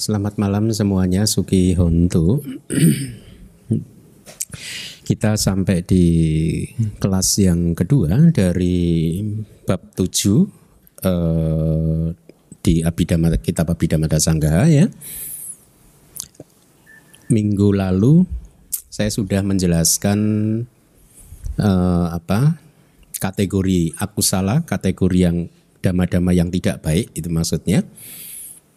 selamat malam semuanya Suki Hontu. Kita sampai di kelas yang kedua dari bab 7 eh, di Abhidhamma Kitab Abhidhamma Dasanggaha ya. Minggu lalu saya sudah menjelaskan eh, apa? kategori Aku salah kategori yang dama-dama yang tidak baik itu maksudnya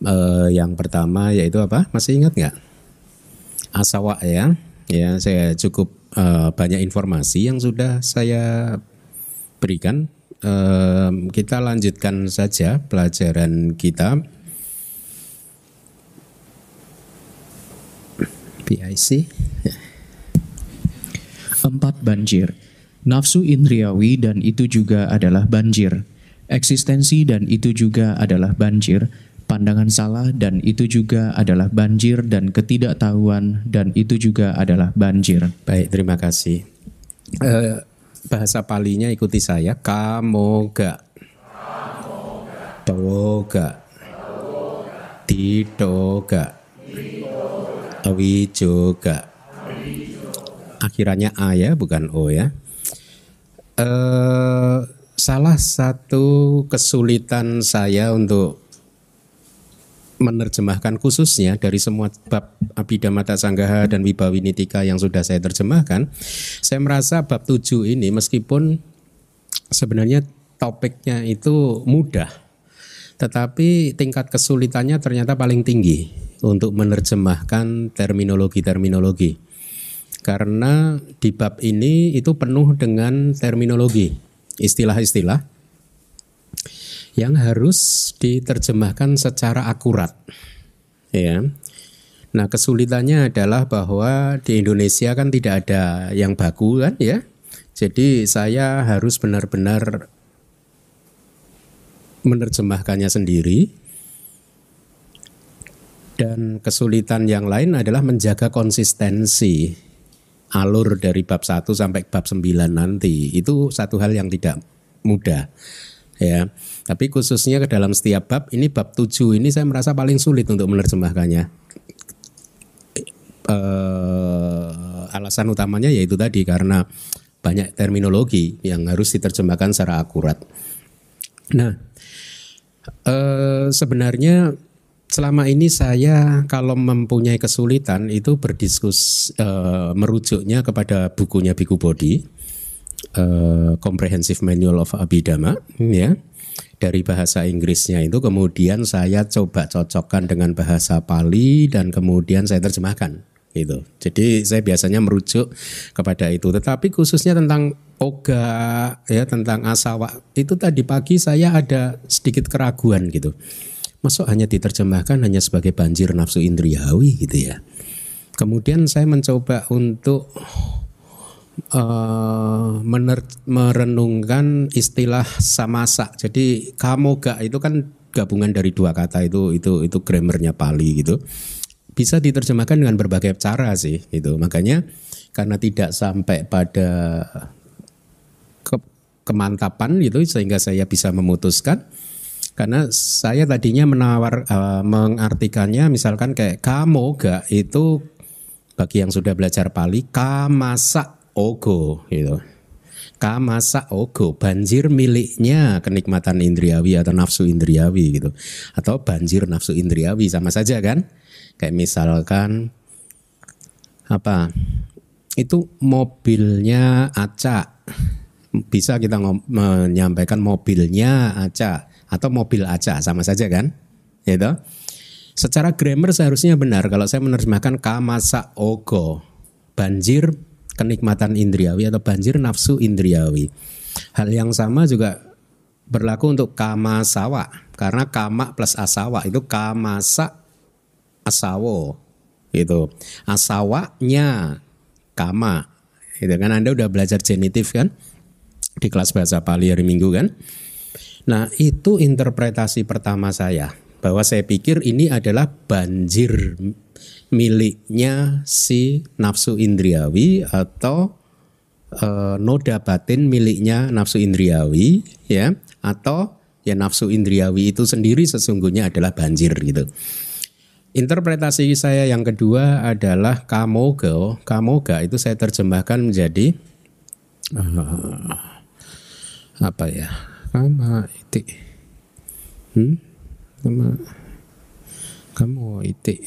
eh, yang pertama yaitu apa? Masih ingat nggak? Asawa ya. Ya, saya cukup eh, banyak informasi yang sudah saya berikan. Eh, kita lanjutkan saja pelajaran kita. PIC. Empat banjir. Nafsu indriawi dan itu juga adalah banjir. Eksistensi dan itu juga adalah banjir pandangan salah dan itu juga adalah banjir dan ketidaktahuan dan itu juga adalah banjir. Baik, terima kasih. Eh, bahasa palinya ikuti saya. Kamoga. Toga. Awi Awijoga. Akhirannya A ya, bukan O ya. Eh, salah satu kesulitan saya untuk menerjemahkan khususnya dari semua bab Abhidhamata Sanggaha dan Wibawinitika yang sudah saya terjemahkan, saya merasa bab 7 ini meskipun sebenarnya topiknya itu mudah, tetapi tingkat kesulitannya ternyata paling tinggi untuk menerjemahkan terminologi-terminologi. Karena di bab ini itu penuh dengan terminologi, istilah-istilah yang harus diterjemahkan secara akurat. Ya. Nah, kesulitannya adalah bahwa di Indonesia kan tidak ada yang baku kan ya. Jadi saya harus benar-benar menerjemahkannya sendiri. Dan kesulitan yang lain adalah menjaga konsistensi alur dari bab 1 sampai bab 9 nanti. Itu satu hal yang tidak mudah ya. Tapi khususnya ke dalam setiap bab ini bab 7 ini saya merasa paling sulit untuk menerjemahkannya. E, alasan utamanya yaitu tadi karena banyak terminologi yang harus diterjemahkan secara akurat. Nah, e, sebenarnya selama ini saya kalau mempunyai kesulitan itu berdiskus e, merujuknya kepada bukunya Biku Bodhi Komprehensif Comprehensive Manual of Abhidhamma ya dari bahasa Inggrisnya itu kemudian saya coba cocokkan dengan bahasa Pali dan kemudian saya terjemahkan gitu. Jadi saya biasanya merujuk kepada itu. Tetapi khususnya tentang oga ya tentang asawa itu tadi pagi saya ada sedikit keraguan gitu. Masuk hanya diterjemahkan hanya sebagai banjir nafsu indriyawi, gitu ya. Kemudian saya mencoba untuk Eh, mener merenungkan istilah samasa. Jadi kamoga itu kan gabungan dari dua kata itu itu itu grammarnya Pali gitu. Bisa diterjemahkan dengan berbagai cara sih gitu. Makanya karena tidak sampai pada ke kemantapan gitu sehingga saya bisa memutuskan karena saya tadinya menawar uh, mengartikannya misalkan kayak kamoga itu bagi yang sudah belajar Pali kamasa ogo gitu. Kamasa ogo banjir miliknya kenikmatan indriawi atau nafsu indriawi gitu. Atau banjir nafsu indriawi sama saja kan? Kayak misalkan apa? Itu mobilnya acak. Bisa kita menyampaikan mobilnya acak atau mobil acak sama saja kan? Gitu. Secara grammar seharusnya benar kalau saya menerjemahkan kamasa ogo banjir kenikmatan indriawi atau banjir nafsu indriawi. Hal yang sama juga berlaku untuk kama sawa karena kama plus asawa itu kamasa asawo itu asawanya kama itu kan Anda udah belajar genitif kan di kelas bahasa Pali hari Minggu kan. Nah, itu interpretasi pertama saya bahwa saya pikir ini adalah banjir miliknya si nafsu indriawi atau e, noda batin miliknya nafsu indriawi ya atau ya nafsu indriawi itu sendiri sesungguhnya adalah banjir gitu. Interpretasi saya yang kedua adalah kamoga. Kamoga itu saya terjemahkan menjadi uh, apa ya? Kama itik. Hmm? Kama kamu itik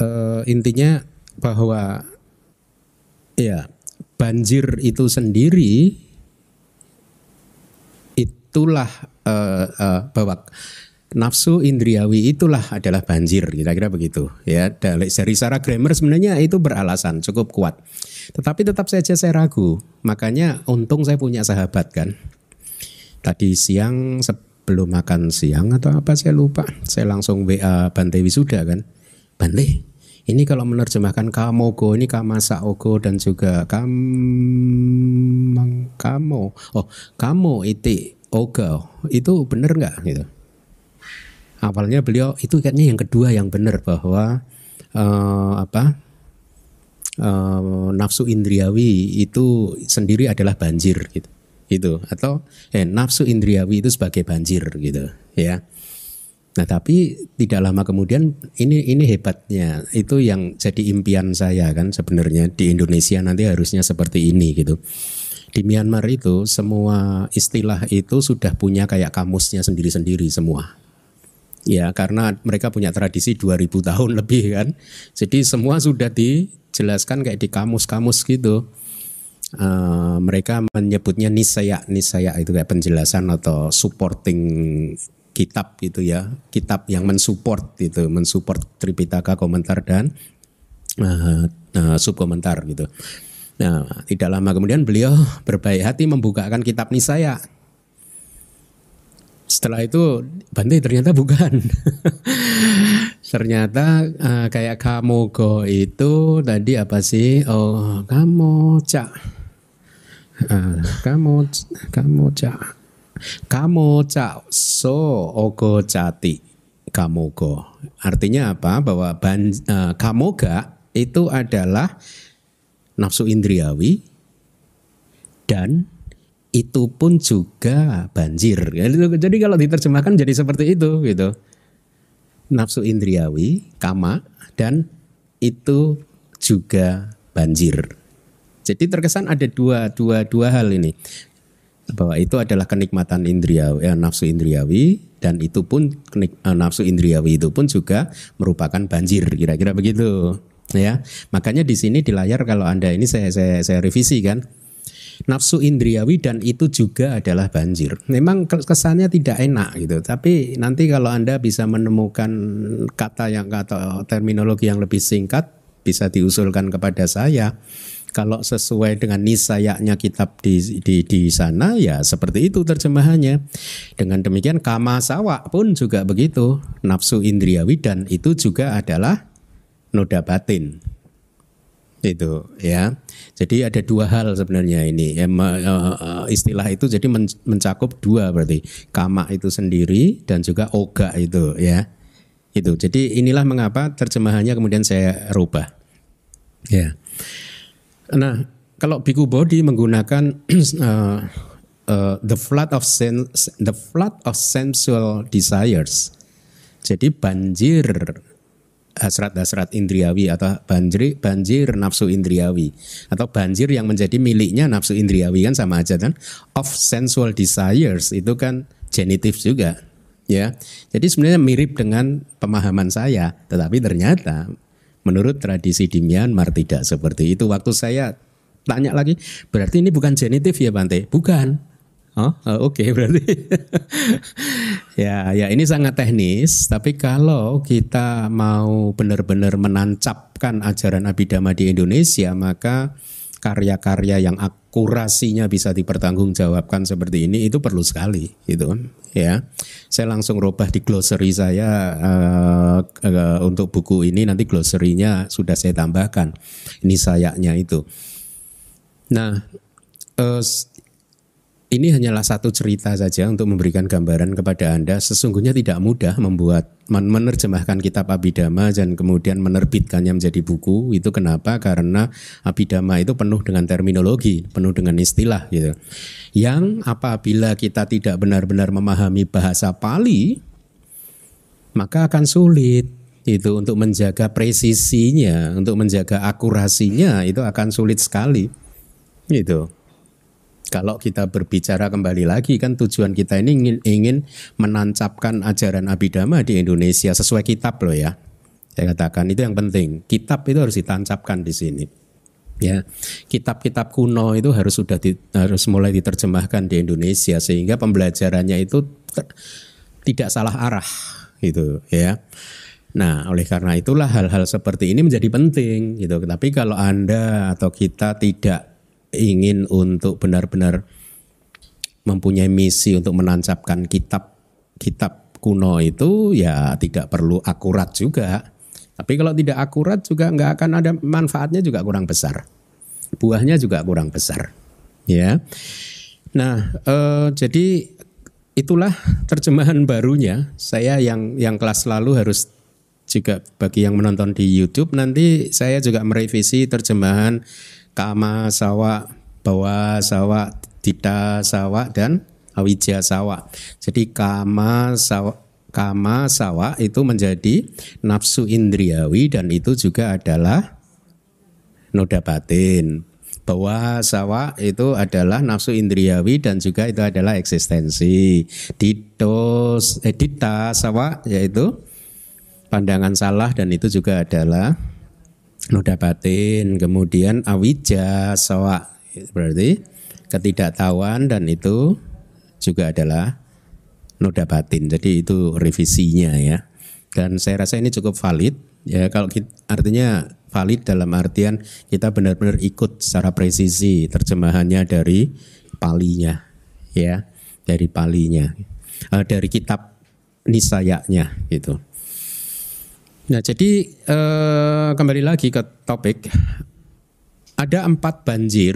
uh, intinya bahwa ya banjir itu sendiri itulah uh, uh, bahwa nafsu indriawi itulah adalah banjir kira-kira begitu ya dari Sarah Grammar sebenarnya itu beralasan cukup kuat tetapi tetap saja saya ragu makanya untung saya punya sahabat kan tadi siang sebelum makan siang atau apa saya lupa saya langsung WA bantewi Wisuda kan Bante, ini kalau menerjemahkan kamogo ini kamasa ogo dan juga kam kamo oh kamo itu ogo itu benar nggak gitu awalnya beliau itu kayaknya yang kedua yang benar bahwa uh, apa uh, nafsu indriawi itu sendiri adalah banjir gitu itu atau eh, nafsu indriawi itu sebagai banjir gitu ya Nah, tapi tidak lama kemudian ini ini hebatnya itu yang jadi impian saya kan sebenarnya di Indonesia nanti harusnya seperti ini gitu. Di Myanmar itu semua istilah itu sudah punya kayak kamusnya sendiri-sendiri semua. Ya, karena mereka punya tradisi 2000 tahun lebih kan. Jadi semua sudah dijelaskan kayak di kamus-kamus gitu. Uh, mereka menyebutnya nisaya nisaya itu kayak penjelasan atau supporting kitab gitu ya kitab yang mensupport gitu mensupport Tripitaka komentar dan uh, eh, uh, eh, subkomentar gitu nah tidak lama kemudian beliau berbaik hati membukakan kitab Nisaya setelah itu Bante ternyata bukan ternyata uh, kayak kamu go itu tadi apa sih oh kamu cak uh, kamu kamu cak kamu ca so ogo cati kamogo. Artinya apa? Bahwa ban, e, kamoga itu adalah nafsu indriawi dan itu pun juga banjir. Jadi kalau diterjemahkan jadi seperti itu gitu. Nafsu indriawi, kama dan itu juga banjir. Jadi terkesan ada dua dua dua hal ini bahwa itu adalah kenikmatan indriawi, ya, nafsu indriawi dan itu pun kenik, uh, nafsu indriawi itu pun juga merupakan banjir kira-kira begitu ya makanya di sini di layar kalau anda ini saya saya, saya revisi kan nafsu indriawi dan itu juga adalah banjir memang kesannya tidak enak gitu tapi nanti kalau anda bisa menemukan kata yang atau terminologi yang lebih singkat bisa diusulkan kepada saya kalau sesuai dengan nisayaknya kitab di, di, di sana ya seperti itu terjemahannya. Dengan demikian kama sawa pun juga begitu. Nafsu indriawi dan itu juga adalah noda batin itu ya jadi ada dua hal sebenarnya ini ya, e, e, istilah itu jadi mencakup dua berarti kama itu sendiri dan juga oga itu ya itu jadi inilah mengapa terjemahannya kemudian saya rubah ya Nah, kalau Biku Bodhi menggunakan uh, uh, the flood of sen- the flood of sensual desires. Jadi banjir hasrat-hasrat indriawi atau banjir banjir nafsu indriawi atau banjir yang menjadi miliknya nafsu indriawi kan sama aja kan of sensual desires itu kan genitif juga ya jadi sebenarnya mirip dengan pemahaman saya tetapi ternyata Menurut tradisi di Myanmar tidak seperti itu. Waktu saya tanya lagi, berarti ini bukan genitif ya Bante? Bukan. Oh, oh oke okay, berarti. ya, ya ini sangat teknis, tapi kalau kita mau benar-benar menancapkan ajaran Abhidhamma di Indonesia, maka karya-karya yang akurasinya bisa dipertanggungjawabkan seperti ini itu perlu sekali, gitu kan ya. Saya langsung rubah di glossary saya uh, uh, untuk buku ini nanti glossary-nya sudah saya tambahkan. Ini sayaknya itu. Nah, uh, ini hanyalah satu cerita saja untuk memberikan gambaran kepada Anda. Sesungguhnya tidak mudah membuat menerjemahkan kitab Abhidhamma dan kemudian menerbitkannya menjadi buku. Itu kenapa? Karena Abhidhamma itu penuh dengan terminologi, penuh dengan istilah gitu. Yang apabila kita tidak benar-benar memahami bahasa Pali, maka akan sulit itu untuk menjaga presisinya, untuk menjaga akurasinya itu akan sulit sekali. Gitu kalau kita berbicara kembali lagi kan tujuan kita ini ingin, ingin menancapkan ajaran abidama di Indonesia sesuai kitab loh ya. Saya katakan itu yang penting. Kitab itu harus ditancapkan di sini. Ya, kitab-kitab kuno itu harus sudah di, harus mulai diterjemahkan di Indonesia sehingga pembelajarannya itu ter, tidak salah arah gitu ya. Nah, oleh karena itulah hal-hal seperti ini menjadi penting gitu. Tapi kalau Anda atau kita tidak ingin untuk benar-benar mempunyai misi untuk menancapkan kitab-kitab kuno itu ya tidak perlu akurat juga. Tapi kalau tidak akurat juga nggak akan ada manfaatnya juga kurang besar. Buahnya juga kurang besar. Ya. Nah, eh, jadi itulah terjemahan barunya. Saya yang yang kelas lalu harus juga bagi yang menonton di YouTube nanti saya juga merevisi terjemahan kama sawa, bawa sawa, dita sawa dan awija sawa. Jadi kama sawa kama sawa itu menjadi nafsu indriawi dan itu juga adalah noda batin. Bahwa sawa itu adalah nafsu indriawi dan juga itu adalah eksistensi. Dito, eh, dita sawa yaitu pandangan salah dan itu juga adalah noda batin, kemudian awija, sawa berarti ketidaktahuan dan itu juga adalah noda batin. Jadi itu revisinya ya. Dan saya rasa ini cukup valid ya kalau kita, artinya valid dalam artian kita benar-benar ikut secara presisi terjemahannya dari palinya ya dari palinya uh, dari kitab nisayanya gitu. Nah, jadi eh, kembali lagi ke topik. Ada empat banjir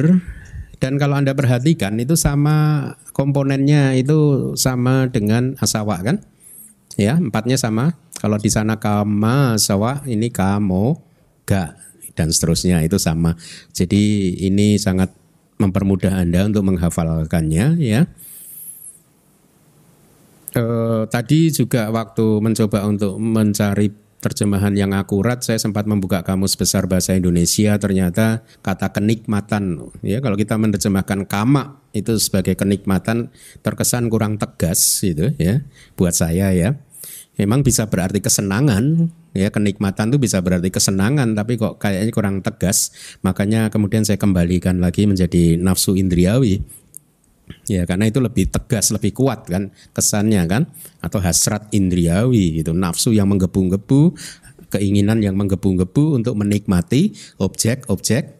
dan kalau anda perhatikan itu sama komponennya itu sama dengan asawa kan? Ya, empatnya sama. Kalau di sana kama asawa, ini kamo ga dan seterusnya itu sama. Jadi ini sangat mempermudah anda untuk menghafalkannya ya. Eh, tadi juga waktu mencoba untuk mencari terjemahan yang akurat saya sempat membuka kamus besar bahasa Indonesia ternyata kata kenikmatan ya kalau kita menerjemahkan kama itu sebagai kenikmatan terkesan kurang tegas gitu ya buat saya ya memang bisa berarti kesenangan ya kenikmatan itu bisa berarti kesenangan tapi kok kayaknya kurang tegas makanya kemudian saya kembalikan lagi menjadi nafsu indriawi Ya, karena itu lebih tegas, lebih kuat kan kesannya kan atau hasrat indriawi gitu, nafsu yang menggebu-gebu, keinginan yang menggebu-gebu untuk menikmati objek-objek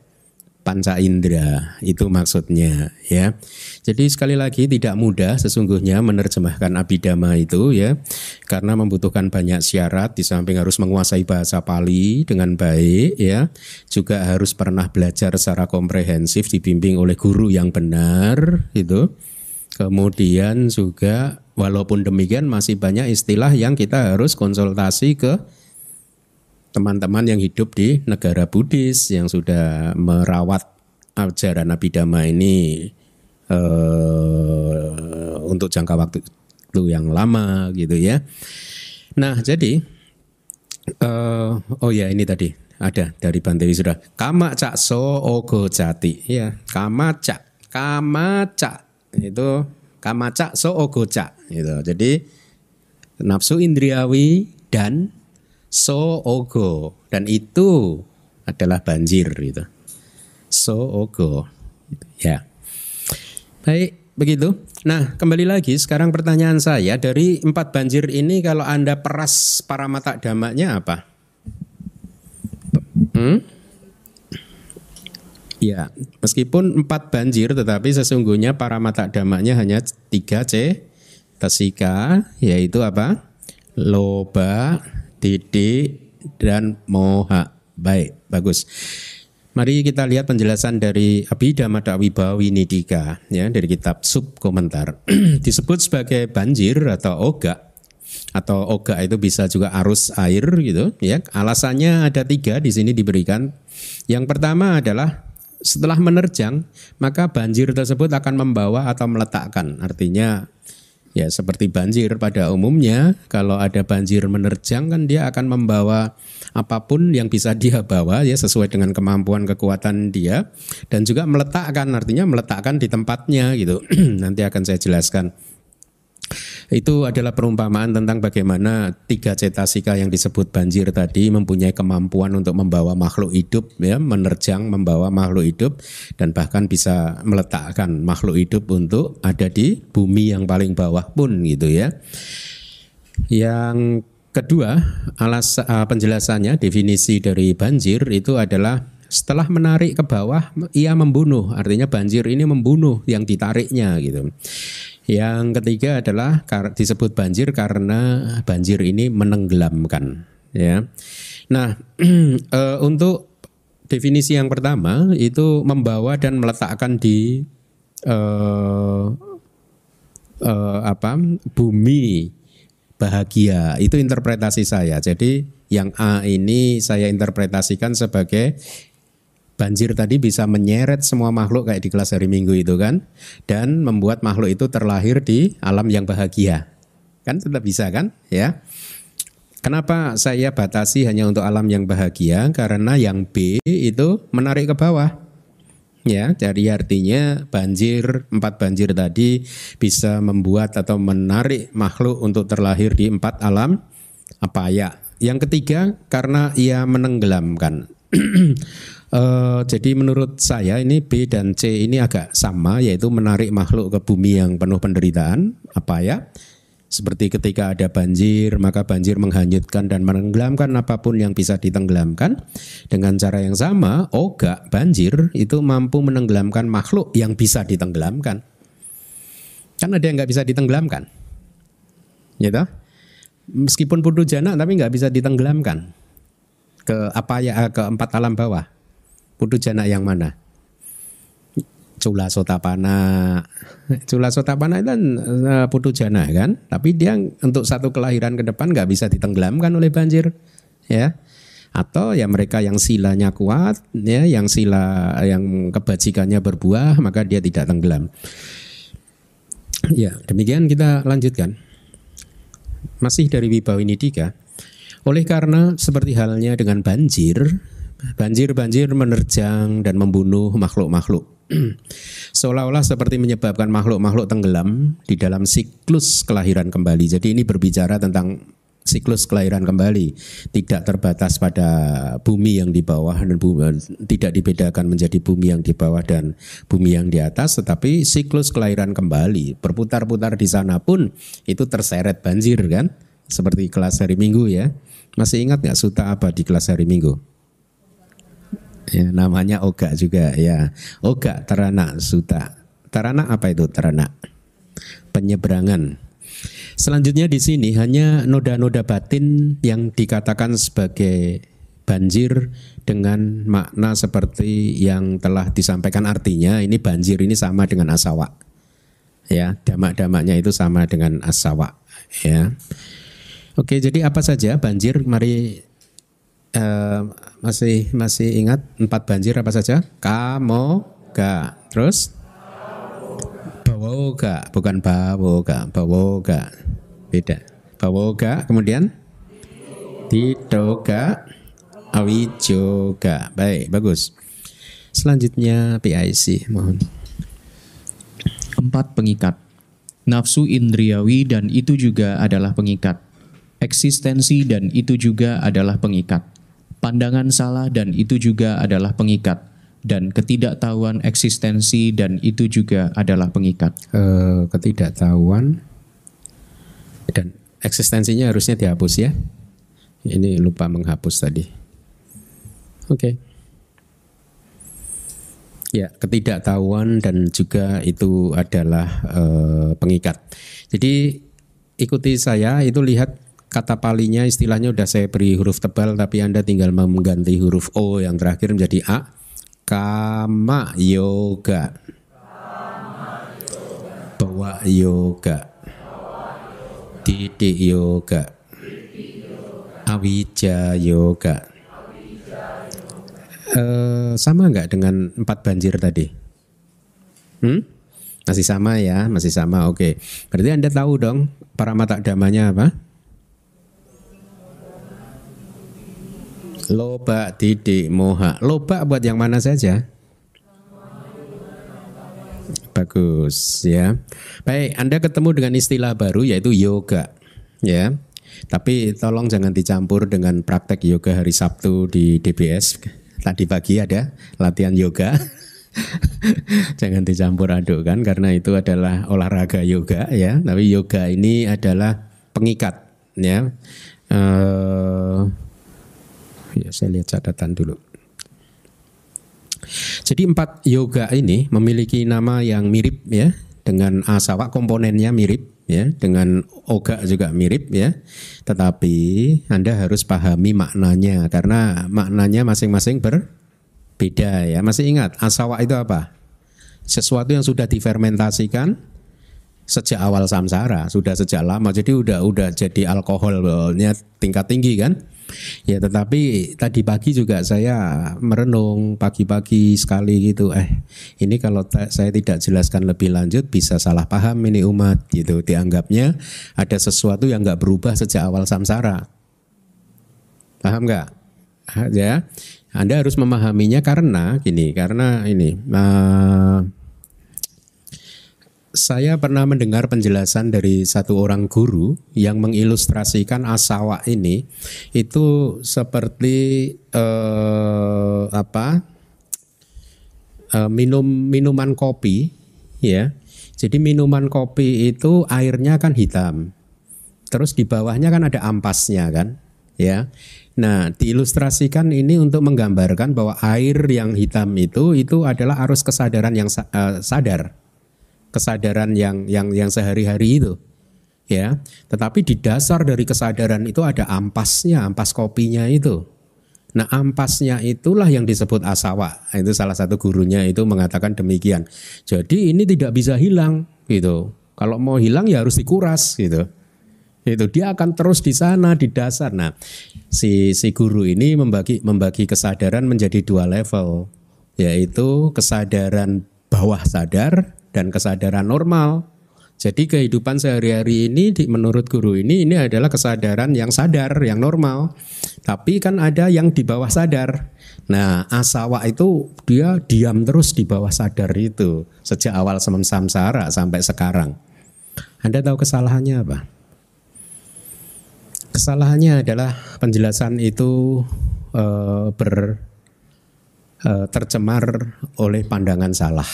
panca indera itu maksudnya ya jadi sekali lagi tidak mudah sesungguhnya menerjemahkan abidama itu ya karena membutuhkan banyak syarat di samping harus menguasai bahasa Pali dengan baik ya juga harus pernah belajar secara komprehensif dibimbing oleh guru yang benar itu kemudian juga walaupun demikian masih banyak istilah yang kita harus konsultasi ke teman-teman yang hidup di negara Buddhis yang sudah merawat ajaran Abhidhamma ini uh, untuk jangka waktu itu yang lama gitu ya. Nah jadi uh, oh ya ini tadi ada dari Bantewi sudah kama cak so ogo jati ya kama cak kama cak itu kama cak so ogo cak gitu. Jadi nafsu indriawi dan so ogo dan itu adalah banjir gitu. So ogo. Ya. Baik, begitu. Nah, kembali lagi sekarang pertanyaan saya dari empat banjir ini kalau Anda peras para mata damaknya apa? Hmm? Ya, meskipun empat banjir tetapi sesungguhnya para mata damaknya hanya tiga C, tesika yaitu apa? Loba, didik, dan moha. Baik, bagus. Mari kita lihat penjelasan dari Abhidhamma Dawibawi Nidika ya dari kitab sub komentar disebut sebagai banjir atau oga atau oga itu bisa juga arus air gitu ya alasannya ada tiga di sini diberikan yang pertama adalah setelah menerjang maka banjir tersebut akan membawa atau meletakkan artinya Ya seperti banjir pada umumnya, kalau ada banjir menerjang kan dia akan membawa apapun yang bisa dia bawa ya sesuai dengan kemampuan kekuatan dia dan juga meletakkan artinya meletakkan di tempatnya gitu. Nanti akan saya jelaskan. Itu adalah perumpamaan tentang bagaimana tiga cetasika yang disebut banjir tadi mempunyai kemampuan untuk membawa makhluk hidup, ya, menerjang membawa makhluk hidup dan bahkan bisa meletakkan makhluk hidup untuk ada di bumi yang paling bawah pun gitu ya. Yang kedua, alas uh, penjelasannya definisi dari banjir itu adalah setelah menarik ke bawah ia membunuh artinya banjir ini membunuh yang ditariknya gitu yang ketiga adalah disebut banjir karena banjir ini menenggelamkan ya. Nah, eh, untuk definisi yang pertama itu membawa dan meletakkan di e, e, apa? bumi bahagia. Itu interpretasi saya. Jadi yang A ini saya interpretasikan sebagai banjir tadi bisa menyeret semua makhluk kayak di kelas hari Minggu itu kan dan membuat makhluk itu terlahir di alam yang bahagia. Kan tetap bisa kan? Ya. Kenapa saya batasi hanya untuk alam yang bahagia? Karena yang B itu menarik ke bawah. Ya, jadi artinya banjir, empat banjir tadi bisa membuat atau menarik makhluk untuk terlahir di empat alam apa ya? Yang ketiga karena ia menenggelamkan. Uh, jadi menurut saya ini B dan C ini agak sama yaitu menarik makhluk ke bumi yang penuh penderitaan apa ya seperti ketika ada banjir maka banjir menghanyutkan dan menenggelamkan apapun yang bisa ditenggelamkan dengan cara yang sama oga banjir itu mampu menenggelamkan makhluk yang bisa ditenggelamkan kan ada yang nggak bisa ditenggelamkan gitu meskipun putu jana tapi nggak bisa ditenggelamkan ke apa ya eh, ke empat alam bawah Putu jana yang mana? Cula Sotapana. Cula Sotapana itu kan, eh, putu jana kan, tapi dia untuk satu kelahiran ke depan nggak bisa ditenggelamkan oleh banjir, ya. Atau ya mereka yang silanya kuat, ya, yang sila yang kebajikannya berbuah, maka dia tidak tenggelam. Ya, demikian kita lanjutkan. Masih dari Wibawinidika. Oleh karena seperti halnya dengan banjir, Banjir-banjir menerjang dan membunuh makhluk-makhluk. Seolah-olah seperti menyebabkan makhluk-makhluk tenggelam di dalam siklus kelahiran kembali. Jadi ini berbicara tentang siklus kelahiran kembali tidak terbatas pada bumi yang di bawah dan bumi, tidak dibedakan menjadi bumi yang di bawah dan bumi yang di atas tetapi siklus kelahiran kembali berputar-putar di sana pun itu terseret banjir kan seperti kelas hari Minggu ya masih ingat nggak suta apa di kelas hari Minggu ya, namanya oga juga ya oga terana suta terana apa itu terana penyeberangan selanjutnya di sini hanya noda-noda batin yang dikatakan sebagai banjir dengan makna seperti yang telah disampaikan artinya ini banjir ini sama dengan asawa ya damak-damaknya itu sama dengan asawa ya oke jadi apa saja banjir mari eh, masih masih ingat empat banjir apa saja? Kamoga. Terus? Bawoga, bukan bawoga, bawoga. Beda. Bawoga, kemudian Tidoga, Awijoga. Baik, bagus. Selanjutnya PIC, mohon. Empat pengikat. Nafsu indriawi dan itu juga adalah pengikat. Eksistensi dan itu juga adalah pengikat pandangan salah dan itu juga adalah pengikat dan ketidaktahuan eksistensi dan itu juga adalah pengikat. Uh, ketidaktahuan dan eksistensinya harusnya dihapus ya. Ini lupa menghapus tadi. Oke. Okay. Ya, ketidaktahuan dan juga itu adalah uh, pengikat. Jadi ikuti saya itu lihat kata palinya istilahnya udah saya beri huruf tebal tapi Anda tinggal mengganti huruf O yang terakhir menjadi A. Kama yoga. Bawa yoga. Didik yoga. Awija yoga. e, sama nggak dengan empat banjir tadi? Hmm? Masih sama ya, masih sama. Oke, okay. berarti anda tahu dong para mata damanya apa? Loba didik moha. Loba buat yang mana saja? Bagus ya. Baik, Anda ketemu dengan istilah baru yaitu yoga. Ya. Tapi tolong jangan dicampur dengan praktek yoga hari Sabtu di DBS. Tadi pagi ada latihan yoga. jangan dicampur aduk kan karena itu adalah olahraga yoga ya tapi yoga ini adalah pengikat ya eh, Ya, saya lihat catatan dulu. Jadi empat yoga ini memiliki nama yang mirip ya dengan asawa komponennya mirip ya dengan oga juga mirip ya tetapi Anda harus pahami maknanya karena maknanya masing-masing berbeda ya masih ingat asawa itu apa sesuatu yang sudah difermentasikan sejak awal samsara sudah sejak lama jadi udah udah jadi alkoholnya tingkat tinggi kan Ya tetapi tadi pagi juga saya merenung pagi-pagi sekali gitu eh ini kalau saya tidak jelaskan lebih lanjut bisa salah paham ini umat gitu dianggapnya ada sesuatu yang nggak berubah sejak awal samsara. Paham nggak? Ya, Anda harus memahaminya karena gini, karena ini uh, saya pernah mendengar penjelasan dari satu orang guru yang mengilustrasikan asawa ini itu seperti eh, apa eh, minum minuman kopi ya. Jadi minuman kopi itu airnya kan hitam. Terus di bawahnya kan ada ampasnya kan ya. Nah, diilustrasikan ini untuk menggambarkan bahwa air yang hitam itu itu adalah arus kesadaran yang eh, sadar kesadaran yang yang yang sehari-hari itu ya tetapi di dasar dari kesadaran itu ada ampasnya ampas kopinya itu nah ampasnya itulah yang disebut asawa nah, itu salah satu gurunya itu mengatakan demikian jadi ini tidak bisa hilang gitu kalau mau hilang ya harus dikuras gitu itu dia akan terus di sana di dasar nah si si guru ini membagi membagi kesadaran menjadi dua level yaitu kesadaran bawah sadar dan kesadaran normal. Jadi kehidupan sehari-hari ini di, menurut guru ini ini adalah kesadaran yang sadar, yang normal. Tapi kan ada yang di bawah sadar. Nah, asawa itu dia diam terus di bawah sadar itu sejak awal samsara sampai sekarang. Anda tahu kesalahannya apa? Kesalahannya adalah penjelasan itu e, ber e, tercemar oleh pandangan salah.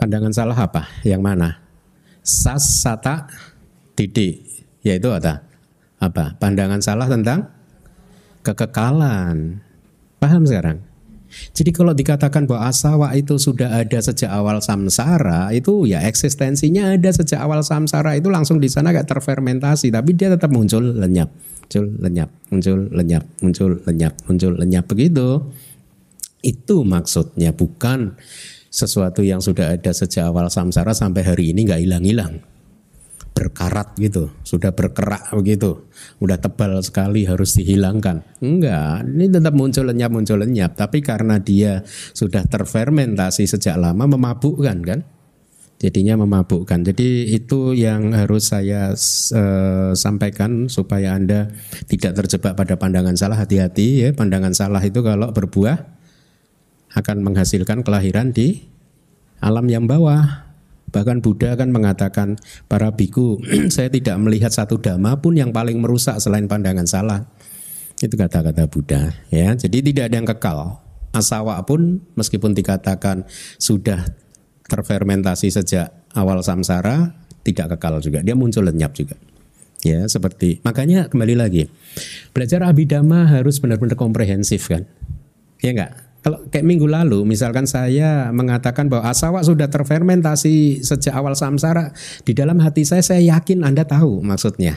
Pandangan salah apa? Yang mana? Sasata didik, yaitu apa? Apa? Pandangan salah tentang kekekalan. Paham sekarang? Jadi kalau dikatakan bahwa asawa itu sudah ada sejak awal samsara, itu ya eksistensinya ada sejak awal samsara itu langsung di sana kayak terfermentasi, tapi dia tetap muncul lenyap, muncul lenyap, muncul lenyap, muncul lenyap, muncul lenyap begitu. Itu maksudnya bukan sesuatu yang sudah ada sejak awal samsara sampai hari ini nggak hilang-hilang berkarat gitu sudah berkerak begitu udah tebal sekali harus dihilangkan enggak ini tetap muncul lenyap muncul lenyap tapi karena dia sudah terfermentasi sejak lama memabukkan kan jadinya memabukkan. Jadi itu yang harus saya uh, sampaikan supaya Anda tidak terjebak pada pandangan salah. Hati-hati ya, pandangan salah itu kalau berbuah akan menghasilkan kelahiran di alam yang bawah. Bahkan Buddha akan mengatakan para biku, saya tidak melihat satu dhamma pun yang paling merusak selain pandangan salah. Itu kata-kata Buddha. Ya, jadi tidak ada yang kekal. Asawa pun meskipun dikatakan sudah terfermentasi sejak awal samsara, tidak kekal juga. Dia muncul lenyap juga. Ya, seperti makanya kembali lagi. Belajar abidama harus benar-benar komprehensif kan? Ya enggak? kalau kayak minggu lalu misalkan saya mengatakan bahwa asawa ah, sudah terfermentasi sejak awal samsara di dalam hati saya saya yakin Anda tahu maksudnya.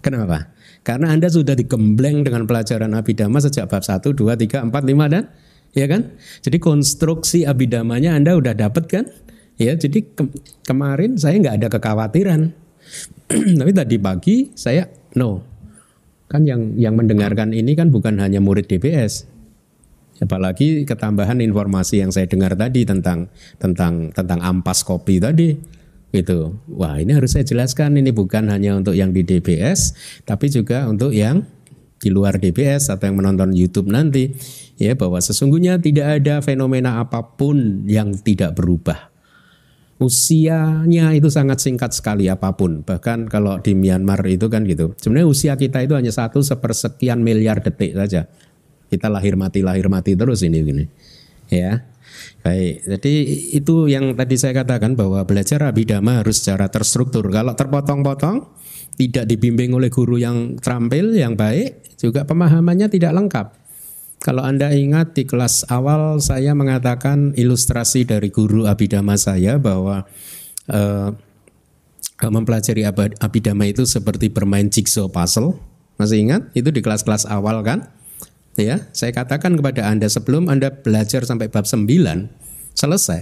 Kenapa? Karena Anda sudah digembleng dengan pelajaran abhidharma sejak bab 1 2 3 4 5 dan ya kan? Jadi konstruksi Abhidhamanya Anda sudah dapat kan? Ya, jadi ke kemarin saya nggak ada kekhawatiran. Tapi tadi pagi saya no. Kan yang yang mendengarkan ini kan bukan hanya murid DBS, Apalagi ketambahan informasi yang saya dengar tadi tentang tentang tentang ampas kopi tadi gitu. Wah, ini harus saya jelaskan ini bukan hanya untuk yang di DBS tapi juga untuk yang di luar DBS atau yang menonton YouTube nanti ya bahwa sesungguhnya tidak ada fenomena apapun yang tidak berubah. Usianya itu sangat singkat sekali apapun. Bahkan kalau di Myanmar itu kan gitu. Sebenarnya usia kita itu hanya satu sepersekian miliar detik saja kita lahir mati lahir mati terus ini gini ya baik jadi itu yang tadi saya katakan bahwa belajar abidama harus secara terstruktur kalau terpotong-potong tidak dibimbing oleh guru yang terampil yang baik juga pemahamannya tidak lengkap kalau Anda ingat di kelas awal saya mengatakan ilustrasi dari guru abidama saya bahwa eh, eh mempelajari abidama itu seperti bermain jigsaw puzzle. Masih ingat? Itu di kelas-kelas awal kan? ya saya katakan kepada anda sebelum anda belajar sampai bab 9 selesai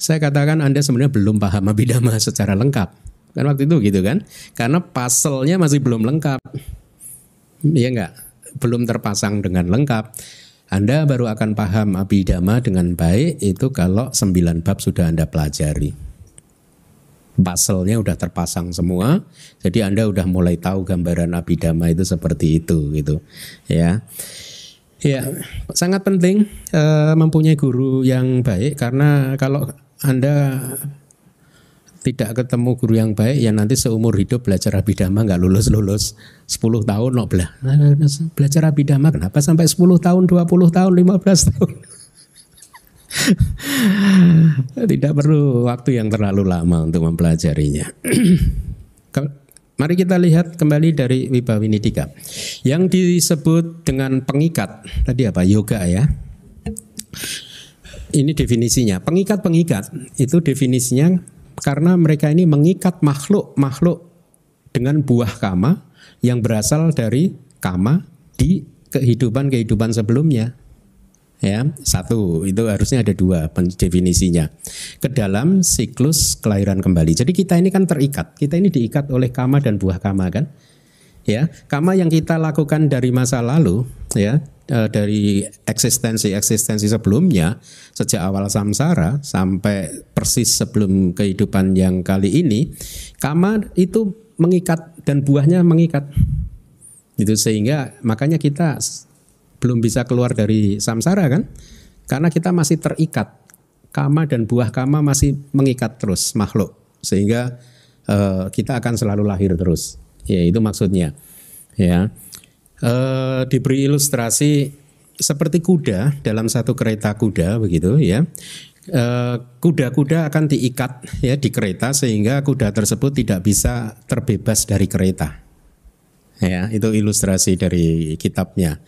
saya katakan anda sebenarnya belum paham abidama secara lengkap kan waktu itu gitu kan karena pasalnya masih belum lengkap ya enggak belum terpasang dengan lengkap anda baru akan paham abidama dengan baik itu kalau 9 bab sudah Anda pelajari. Baselnya udah terpasang semua, jadi Anda udah mulai tahu gambaran abidama itu seperti itu gitu. Ya. Ya, sangat penting uh, mempunyai guru yang baik karena kalau Anda tidak ketemu guru yang baik ya nanti seumur hidup belajar abidama nggak lulus lulus 10 tahun no bela belajar abidama kenapa sampai 10 tahun 20 tahun 15 tahun tidak perlu waktu yang terlalu lama untuk mempelajarinya Mari kita lihat kembali dari Wibawinidika. Yang disebut dengan pengikat tadi apa? Yoga ya. Ini definisinya. Pengikat-pengikat itu definisinya karena mereka ini mengikat makhluk-makhluk dengan buah kama yang berasal dari kama di kehidupan-kehidupan sebelumnya ya satu itu harusnya ada dua definisinya ke dalam siklus kelahiran kembali jadi kita ini kan terikat kita ini diikat oleh kama dan buah kama kan ya kama yang kita lakukan dari masa lalu ya e, dari eksistensi eksistensi sebelumnya sejak awal samsara sampai persis sebelum kehidupan yang kali ini kama itu mengikat dan buahnya mengikat itu sehingga makanya kita belum bisa keluar dari samsara kan? Karena kita masih terikat. Kama dan buah kama masih mengikat terus makhluk. Sehingga uh, kita akan selalu lahir terus. Ya itu maksudnya. Ya. Uh, diberi ilustrasi seperti kuda dalam satu kereta kuda begitu ya eh, kuda-kuda akan diikat ya di kereta sehingga kuda tersebut tidak bisa terbebas dari kereta. Ya, itu ilustrasi dari kitabnya.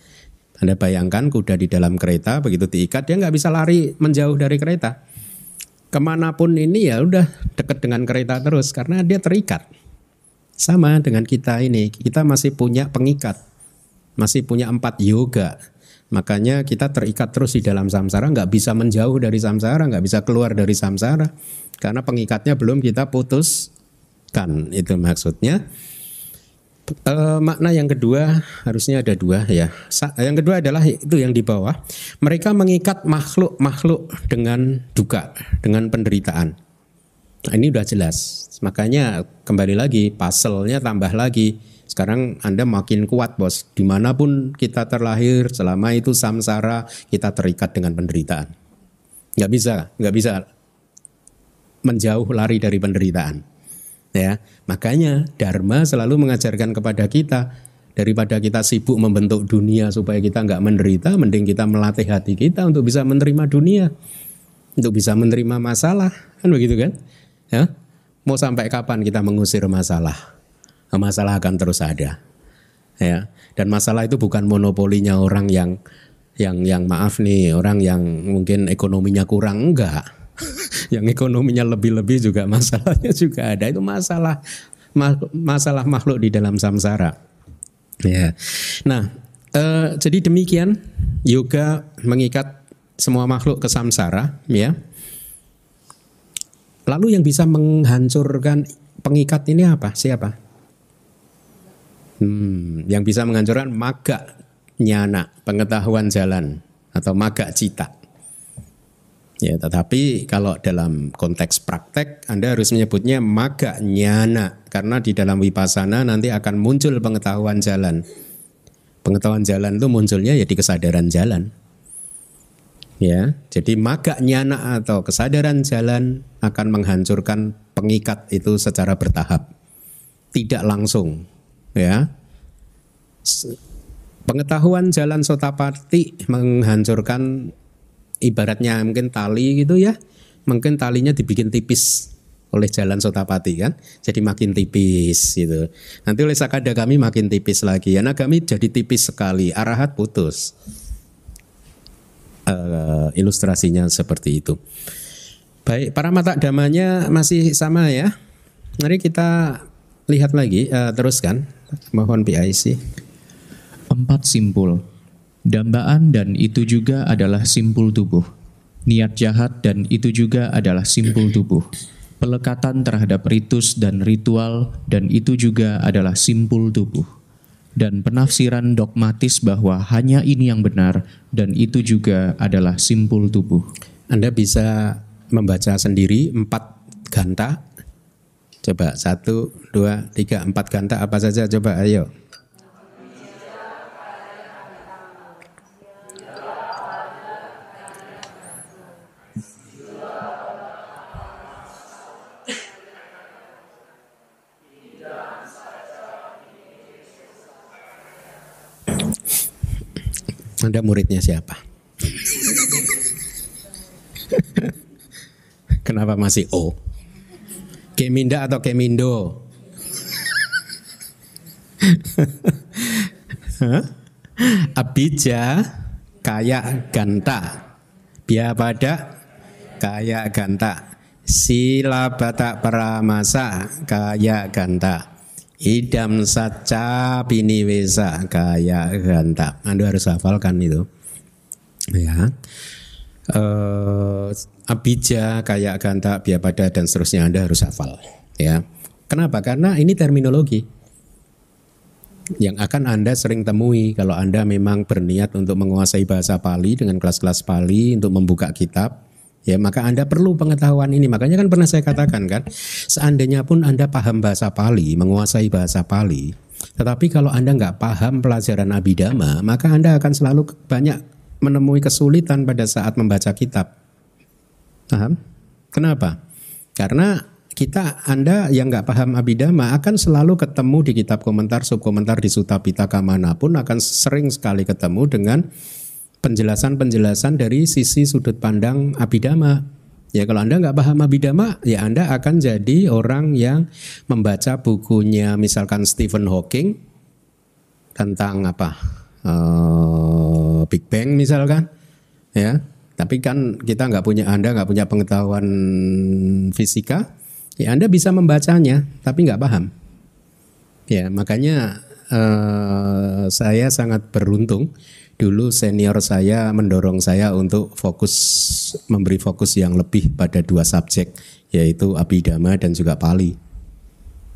Anda bayangkan kuda di dalam kereta begitu diikat dia nggak bisa lari menjauh dari kereta. Kemanapun ini ya udah dekat dengan kereta terus karena dia terikat. Sama dengan kita ini, kita masih punya pengikat, masih punya empat yoga. Makanya kita terikat terus di dalam samsara, nggak bisa menjauh dari samsara, nggak bisa keluar dari samsara. Karena pengikatnya belum kita putuskan, itu maksudnya e, makna yang kedua harusnya ada dua ya. Sa yang kedua adalah itu yang di bawah. Mereka mengikat makhluk-makhluk dengan duka, dengan penderitaan. Nah, ini sudah jelas. Makanya kembali lagi puzzle tambah lagi. Sekarang Anda makin kuat bos. Dimanapun kita terlahir, selama itu samsara, kita terikat dengan penderitaan. Nggak bisa, nggak bisa menjauh lari dari penderitaan ya. Makanya dharma selalu mengajarkan kepada kita daripada kita sibuk membentuk dunia supaya kita nggak menderita, mending kita melatih hati kita untuk bisa menerima dunia, untuk bisa menerima masalah, kan begitu kan? Ya? Mau sampai kapan kita mengusir masalah? Masalah akan terus ada. Ya, dan masalah itu bukan monopolinya orang yang yang yang maaf nih orang yang mungkin ekonominya kurang enggak yang ekonominya lebih-lebih juga masalahnya juga ada itu masalah masalah makhluk di dalam samsara ya nah eh, jadi demikian yoga mengikat semua makhluk ke samsara ya lalu yang bisa menghancurkan pengikat ini apa siapa hmm, yang bisa menghancurkan maga nyana pengetahuan jalan atau maga cita ya, tetapi kalau dalam konteks praktek Anda harus menyebutnya maga nyana karena di dalam wipasana nanti akan muncul pengetahuan jalan. Pengetahuan jalan itu munculnya ya di kesadaran jalan. Ya, jadi maga nyana atau kesadaran jalan akan menghancurkan pengikat itu secara bertahap. Tidak langsung, ya. Pengetahuan jalan sotapati menghancurkan ibaratnya mungkin tali gitu ya mungkin talinya dibikin tipis oleh jalan Sotapati kan jadi makin tipis gitu nanti oleh sakada kami makin tipis lagi ya, nah kami jadi tipis sekali arahat putus uh, ilustrasinya seperti itu baik para mata damanya masih sama ya mari kita lihat lagi uh, teruskan mohon PIC empat simpul Dambaan dan itu juga adalah simpul tubuh. Niat jahat dan itu juga adalah simpul tubuh. Pelekatan terhadap ritus dan ritual dan itu juga adalah simpul tubuh. Dan penafsiran dogmatis bahwa hanya ini yang benar dan itu juga adalah simpul tubuh. Anda bisa membaca sendiri empat ganta. Coba satu, dua, tiga, empat ganta apa saja coba ayo. Anda muridnya siapa? Kenapa masih O? Keminda atau Kemindo? Abija kayak ganta. Biar pada kayak ganta. Sila batak masa kayak ganta idam saca piniwesa kaya ganta anda harus hafalkan itu ya uh, abija kaya ganta biapada dan seterusnya anda harus hafal ya kenapa karena ini terminologi yang akan Anda sering temui kalau Anda memang berniat untuk menguasai bahasa Pali dengan kelas-kelas Pali untuk membuka kitab Ya, maka Anda perlu pengetahuan ini. Makanya kan pernah saya katakan kan, seandainya pun Anda paham bahasa Pali, menguasai bahasa Pali, tetapi kalau Anda nggak paham pelajaran Abidama, maka Anda akan selalu banyak menemui kesulitan pada saat membaca kitab. Paham? Kenapa? Karena kita Anda yang nggak paham abidama akan selalu ketemu di kitab komentar subkomentar di Sutta Pitaka manapun akan sering sekali ketemu dengan penjelasan-penjelasan dari sisi sudut pandang abidama. Ya kalau Anda nggak paham abidama, ya Anda akan jadi orang yang membaca bukunya misalkan Stephen Hawking tentang apa uh, Big Bang misalkan, ya. Tapi kan kita nggak punya Anda nggak punya pengetahuan fisika, ya Anda bisa membacanya tapi nggak paham. Ya makanya uh, saya sangat beruntung dulu senior saya mendorong saya untuk fokus memberi fokus yang lebih pada dua subjek yaitu abidama dan juga pali.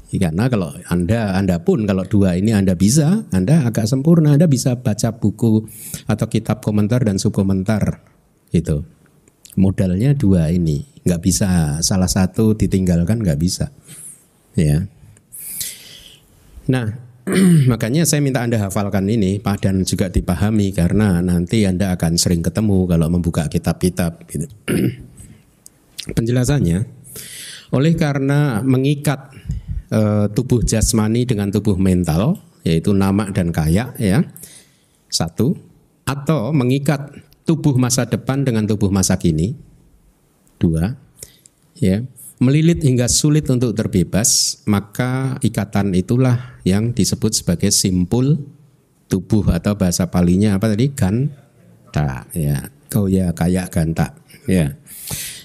Karena kalau Anda Anda pun kalau dua ini Anda bisa, Anda agak sempurna, Anda bisa baca buku atau kitab komentar dan subkomentar itu Modalnya dua ini, nggak bisa salah satu ditinggalkan nggak bisa. Ya. Nah, makanya saya minta Anda hafalkan ini dan juga dipahami karena nanti Anda akan sering ketemu kalau membuka kitab-kitab gitu. Penjelasannya oleh karena mengikat e, tubuh jasmani dengan tubuh mental yaitu nama dan kaya ya. Satu atau mengikat tubuh masa depan dengan tubuh masa kini. Dua. Ya melilit hingga sulit untuk terbebas, maka ikatan itulah yang disebut sebagai simpul tubuh atau bahasa palinya apa tadi? Ganta. Ya. kau oh ya, kayak ganta. Ya.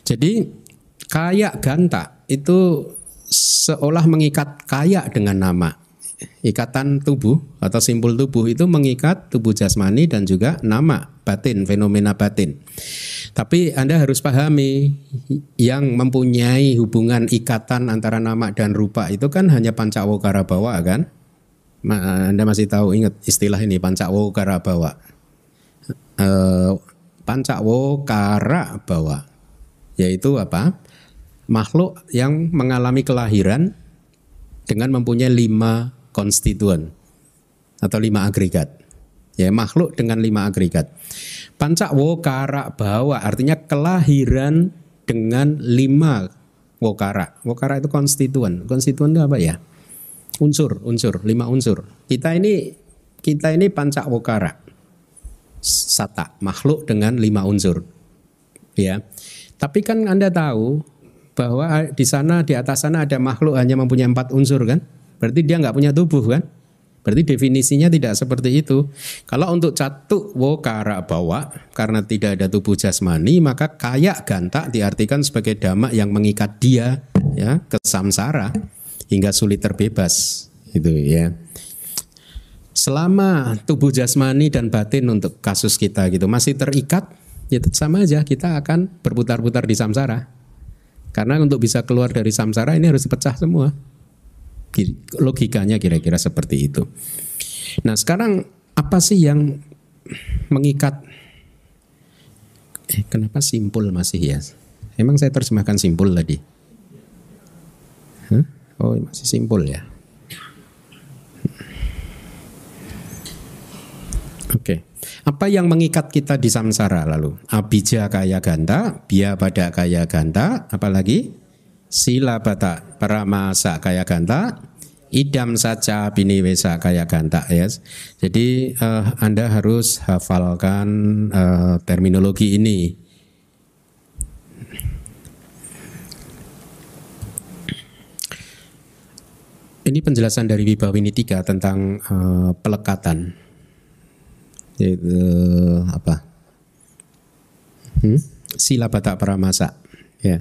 Jadi kayak ganta itu seolah mengikat kayak dengan nama ikatan tubuh atau simpul tubuh itu mengikat tubuh jasmani dan juga nama batin, fenomena batin. Tapi Anda harus pahami yang mempunyai hubungan ikatan antara nama dan rupa itu kan hanya pancawokara bawa kan? Anda masih tahu ingat istilah ini pancawokara bawa. E, eh, pancawokara bawa yaitu apa? makhluk yang mengalami kelahiran dengan mempunyai lima konstituen atau lima agregat. Ya, makhluk dengan lima agregat. Pancak wokara bawa artinya kelahiran dengan lima wokara. Wokara itu konstituen. Konstituen itu apa ya? Unsur, unsur, lima unsur. Kita ini kita ini pancak wokara. Sata, makhluk dengan lima unsur. Ya. Tapi kan Anda tahu bahwa di sana di atas sana ada makhluk hanya mempunyai empat unsur kan? berarti dia nggak punya tubuh kan? Berarti definisinya tidak seperti itu. Kalau untuk catuk kara bawa karena tidak ada tubuh jasmani maka kayak gantak diartikan sebagai dhamma yang mengikat dia ya ke samsara hingga sulit terbebas itu ya. Selama tubuh jasmani dan batin untuk kasus kita gitu masih terikat ya sama aja kita akan berputar-putar di samsara. Karena untuk bisa keluar dari samsara ini harus pecah semua. Logikanya kira-kira seperti itu. Nah sekarang apa sih yang mengikat? Eh, kenapa simpul masih ya? Emang saya terjemahkan simpul tadi? Huh? Oh masih simpul ya? Oke. Okay. Apa yang mengikat kita di samsara lalu? Abija kaya ganta, bia pada kaya ganta, apalagi? sila silabata paramasa kaya ganta idam saja bini biniwesa kaya ganta ya. Yes. Jadi uh, Anda harus hafalkan uh, terminologi ini. Ini penjelasan dari Wibawini tiga tentang uh, pelekatan. Yaitu apa? Hmm? Sila batak paramasa. Ya. Yeah.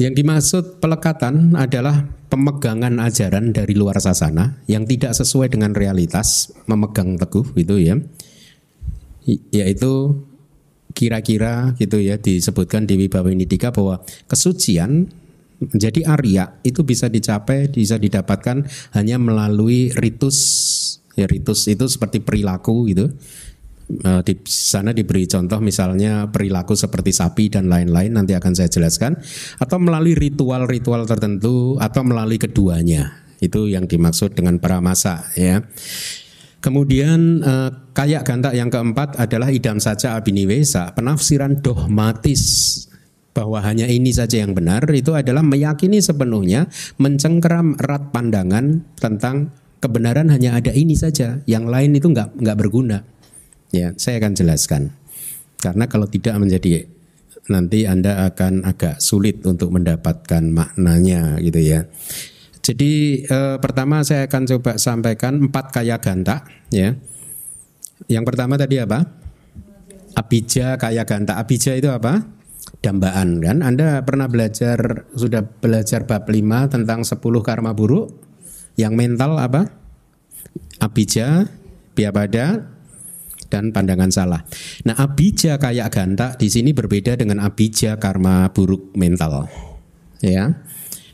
Yang dimaksud pelekatan adalah pemegangan ajaran dari luar sasana yang tidak sesuai dengan realitas, memegang teguh gitu ya. Yaitu kira-kira gitu ya disebutkan di Wibawa Nidika bahwa kesucian menjadi Arya itu bisa dicapai, bisa didapatkan hanya melalui ritus. Ya ritus itu seperti perilaku gitu Eh, di sana diberi contoh misalnya perilaku seperti sapi dan lain-lain nanti akan saya jelaskan atau melalui ritual-ritual tertentu atau melalui keduanya itu yang dimaksud dengan para masa ya kemudian eh, kayak gantak yang keempat adalah idam saja abiniwesa penafsiran dogmatis bahwa hanya ini saja yang benar itu adalah meyakini sepenuhnya mencengkeram erat pandangan tentang kebenaran hanya ada ini saja yang lain itu nggak nggak berguna Ya, saya akan jelaskan. Karena kalau tidak menjadi nanti Anda akan agak sulit untuk mendapatkan maknanya gitu ya. Jadi eh, pertama saya akan coba sampaikan empat kaya ganta ya. Yang pertama tadi apa? Abija kaya ganta. Abija itu apa? Dambaan kan. Anda pernah belajar sudah belajar bab 5 tentang 10 karma buruk? Yang mental apa? Abija, biapada, dan pandangan salah. Nah, abija kayak ganta di sini berbeda dengan abija karma buruk mental. Ya.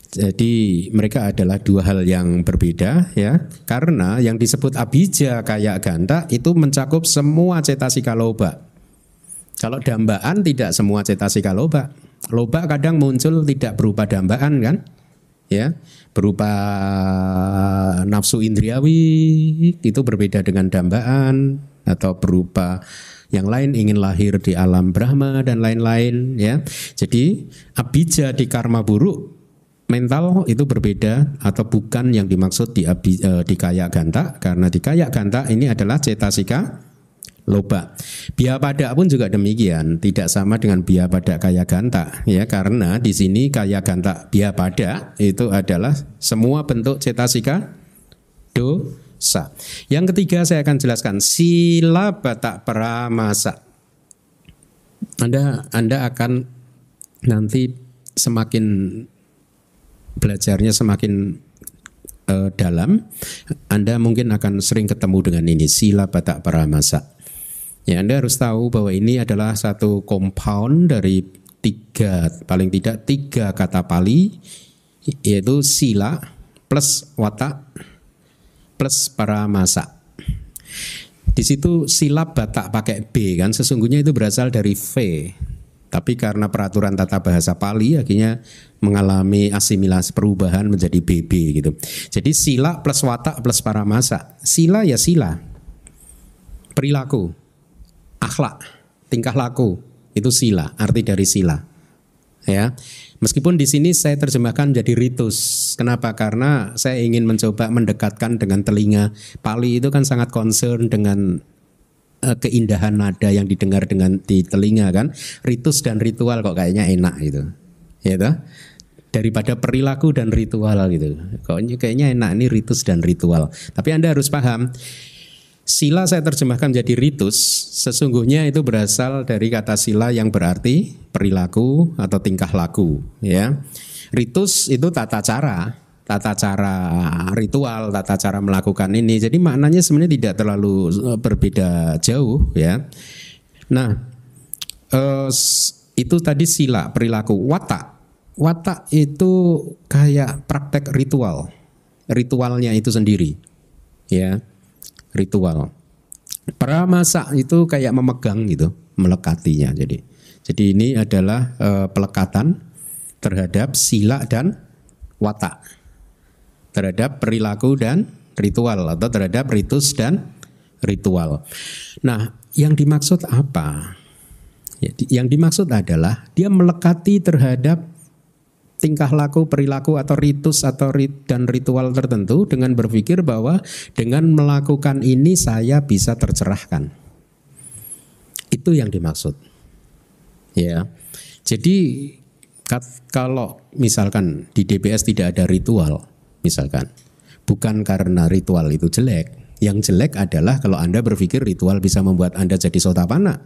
Jadi mereka adalah dua hal yang berbeda ya. Karena yang disebut abija kayak ganta itu mencakup semua cetasika loba. Kalau dambaan tidak semua cetasika loba. Loba kadang muncul tidak berupa dambaan kan? Ya, berupa nafsu indriawi itu berbeda dengan dambaan atau berupa yang lain ingin lahir di alam Brahma dan lain-lain ya. Jadi abija di karma buruk mental itu berbeda atau bukan yang dimaksud di e, di kaya ganta karena di kaya ganta ini adalah cetasika loba. Bia pada pun juga demikian, tidak sama dengan bia pada kaya ganta ya karena di sini kaya ganta bia pada itu adalah semua bentuk cetasika do sa. Yang ketiga saya akan jelaskan sila batak pramasa. Anda Anda akan nanti semakin belajarnya semakin uh, dalam, Anda mungkin akan sering ketemu dengan ini sila batak pramasa. Ya, Anda harus tahu bahwa ini adalah satu compound dari tiga paling tidak tiga kata Pali yaitu sila plus watak plus para masa. Di situ silap Batak pakai B kan sesungguhnya itu berasal dari V. Tapi karena peraturan tata bahasa Pali akhirnya mengalami asimilasi perubahan menjadi BB gitu. Jadi sila plus watak plus para masa. Sila ya sila. Perilaku, akhlak, tingkah laku itu sila, arti dari sila ya. Meskipun di sini saya terjemahkan menjadi ritus. Kenapa? Karena saya ingin mencoba mendekatkan dengan telinga. Pali itu kan sangat concern dengan eh, keindahan nada yang didengar dengan di telinga kan. Ritus dan ritual kok kayaknya enak gitu. Ya toh? daripada perilaku dan ritual gitu. Kok kayaknya enak ini ritus dan ritual. Tapi Anda harus paham Sila saya terjemahkan menjadi ritus, sesungguhnya itu berasal dari kata sila yang berarti perilaku atau tingkah laku, ya. Ritus itu tata cara, tata cara ritual, tata cara melakukan ini. Jadi maknanya sebenarnya tidak terlalu e, berbeda jauh, ya. Nah, eh, itu tadi sila perilaku watak. Watak itu kayak praktek ritual, ritualnya itu sendiri, ya ritual. Pramasa itu kayak memegang gitu, melekatinya. Jadi, jadi ini adalah e, pelekatan terhadap sila dan watak, terhadap perilaku dan ritual atau terhadap ritus dan ritual. Nah, yang dimaksud apa? Ya, yang dimaksud adalah dia melekati terhadap tingkah laku, perilaku atau ritus atau rit dan ritual tertentu dengan berpikir bahwa dengan melakukan ini saya bisa tercerahkan. Itu yang dimaksud. Ya. Jadi kalau misalkan di DBS tidak ada ritual, misalkan bukan karena ritual itu jelek, yang jelek adalah kalau Anda berpikir ritual bisa membuat Anda jadi sotapana.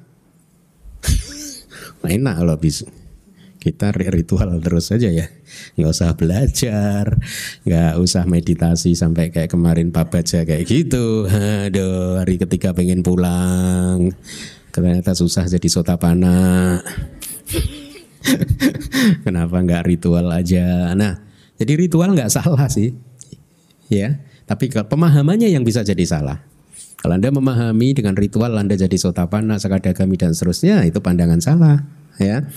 Enak kalau bisa kita ritual terus saja ya nggak usah belajar nggak usah meditasi sampai kayak kemarin Pak saya kayak gitu aduh hari ketiga pengen pulang ternyata susah jadi sota sotapana kenapa nggak ritual aja nah jadi ritual nggak salah sih ya tapi pemahamannya yang bisa jadi salah kalau Anda memahami dengan ritual Anda jadi sota sotapana, kami dan seterusnya itu pandangan salah ya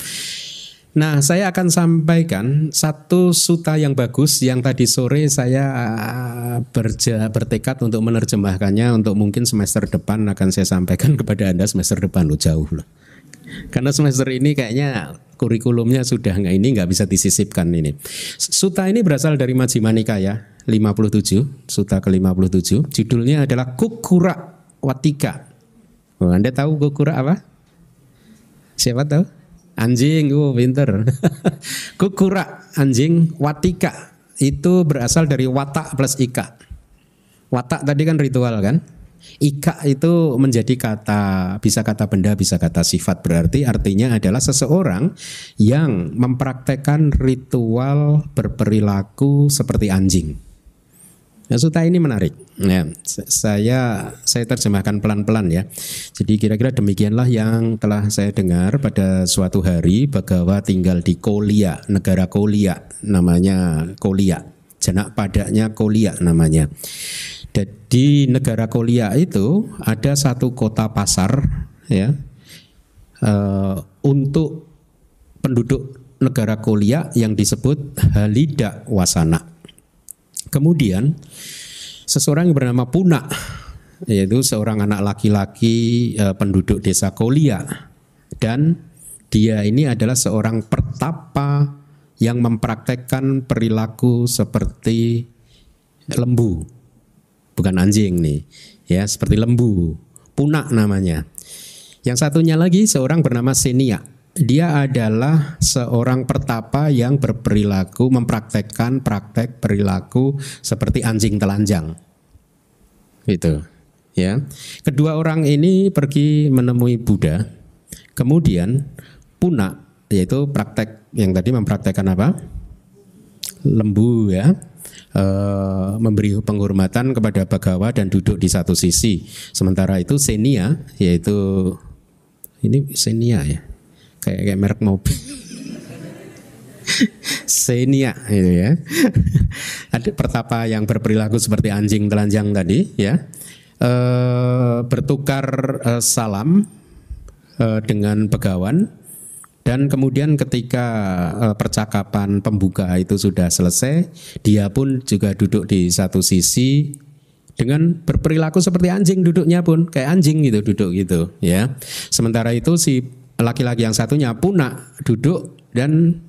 Nah, saya akan sampaikan satu suta yang bagus yang tadi sore saya eh, berja, bertekad untuk menerjemahkannya untuk mungkin semester depan akan saya sampaikan kepada Anda semester depan lo jauh loh. Karena semester ini kayaknya kurikulumnya sudah nggak ini nggak bisa disisipkan ini. Suta ini berasal dari Majjhima Nikaya 57, suta ke-57. Judulnya adalah Kukura Watika. Oh, Anda tahu Kukura apa? Siapa tahu? Anjing, oh pinter. Kukura anjing, watika itu berasal dari watak plus ika. Watak tadi kan ritual kan? Ika itu menjadi kata bisa kata benda bisa kata sifat berarti artinya adalah seseorang yang mempraktekkan ritual berperilaku seperti anjing. Ya, suta ini menarik. Ya, saya saya terjemahkan pelan-pelan ya. Jadi kira-kira demikianlah yang telah saya dengar pada suatu hari Bagawa tinggal di Kolia, negara Kolia, namanya Kolia. Jenak padanya Kolia namanya. Jadi negara Kolia itu ada satu kota pasar ya. Uh, untuk penduduk negara Kolia yang disebut Halida Wasana Kemudian seseorang yang bernama Puna yaitu seorang anak laki-laki e, penduduk desa Kolia dan dia ini adalah seorang pertapa yang mempraktekkan perilaku seperti lembu bukan anjing nih ya seperti lembu Punak namanya yang satunya lagi seorang bernama Senia dia adalah seorang pertapa yang berperilaku mempraktekkan praktek perilaku seperti anjing telanjang. Itu, ya. Kedua orang ini pergi menemui Buddha. Kemudian punak yaitu praktek yang tadi mempraktekkan apa? lembu ya. Uh, memberi penghormatan kepada bagawa dan duduk di satu sisi. Sementara itu Senia yaitu ini Senia ya kayak kayak merek mobil Senia gitu ya. Ada pertapa yang berperilaku seperti anjing telanjang tadi ya. E, bertukar e, salam e, dengan pegawan dan kemudian ketika e, percakapan pembuka itu sudah selesai, dia pun juga duduk di satu sisi dengan berperilaku seperti anjing duduknya pun kayak anjing gitu duduk gitu ya. Sementara itu si laki-laki yang satunya punak duduk dan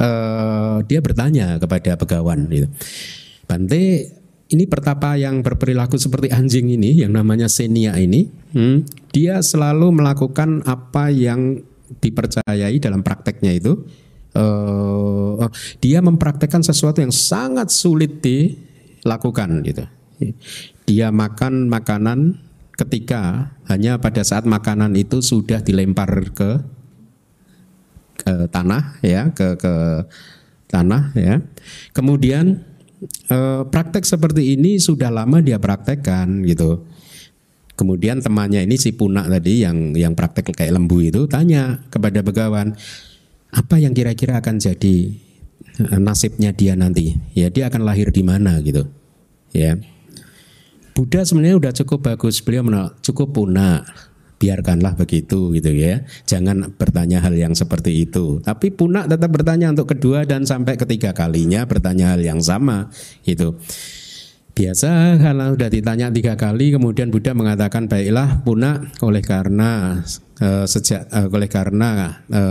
uh, dia bertanya kepada pegawan gitu. Bante ini pertapa yang berperilaku seperti anjing ini yang namanya Senia ini hmm, dia selalu melakukan apa yang dipercayai dalam prakteknya itu uh, dia mempraktekkan sesuatu yang sangat sulit dilakukan gitu dia makan makanan ketika hanya pada saat makanan itu sudah dilempar ke ke tanah ya ke ke tanah ya kemudian eh, praktek seperti ini sudah lama dia praktekkan gitu kemudian temannya ini si punak tadi yang yang praktek kayak lembu itu tanya kepada begawan apa yang kira-kira akan jadi eh, nasibnya dia nanti ya dia akan lahir di mana gitu ya Buddha sebenarnya udah cukup bagus. Beliau menolak cukup punah. Biarkanlah begitu gitu ya. Jangan bertanya hal yang seperti itu. Tapi punah tetap bertanya untuk kedua dan sampai ketiga kalinya bertanya hal yang sama gitu. Biasa kalau sudah ditanya tiga kali kemudian Buddha mengatakan baiklah punah oleh karena e, sejak e, oleh karena e,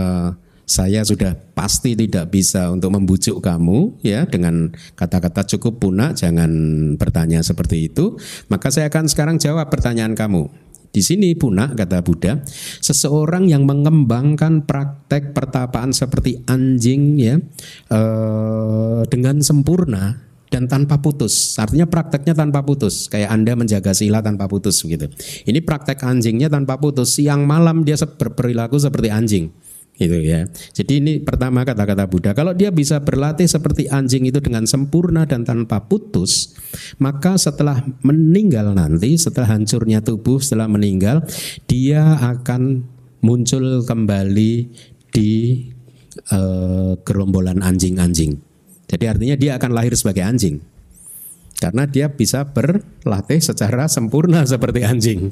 saya sudah pasti tidak bisa untuk membujuk kamu ya dengan kata-kata cukup punak. jangan bertanya seperti itu maka saya akan sekarang jawab pertanyaan kamu di sini punak kata Buddha seseorang yang mengembangkan praktek pertapaan seperti anjing ya eh, dengan sempurna dan tanpa putus. Artinya prakteknya tanpa putus. Kayak Anda menjaga sila tanpa putus gitu. Ini praktek anjingnya tanpa putus. Siang malam dia berperilaku seperti anjing gitu ya. Jadi ini pertama kata-kata Buddha, kalau dia bisa berlatih seperti anjing itu dengan sempurna dan tanpa putus, maka setelah meninggal nanti, setelah hancurnya tubuh, setelah meninggal, dia akan muncul kembali di eh, gerombolan anjing-anjing. Jadi artinya dia akan lahir sebagai anjing. Karena dia bisa berlatih secara sempurna seperti anjing.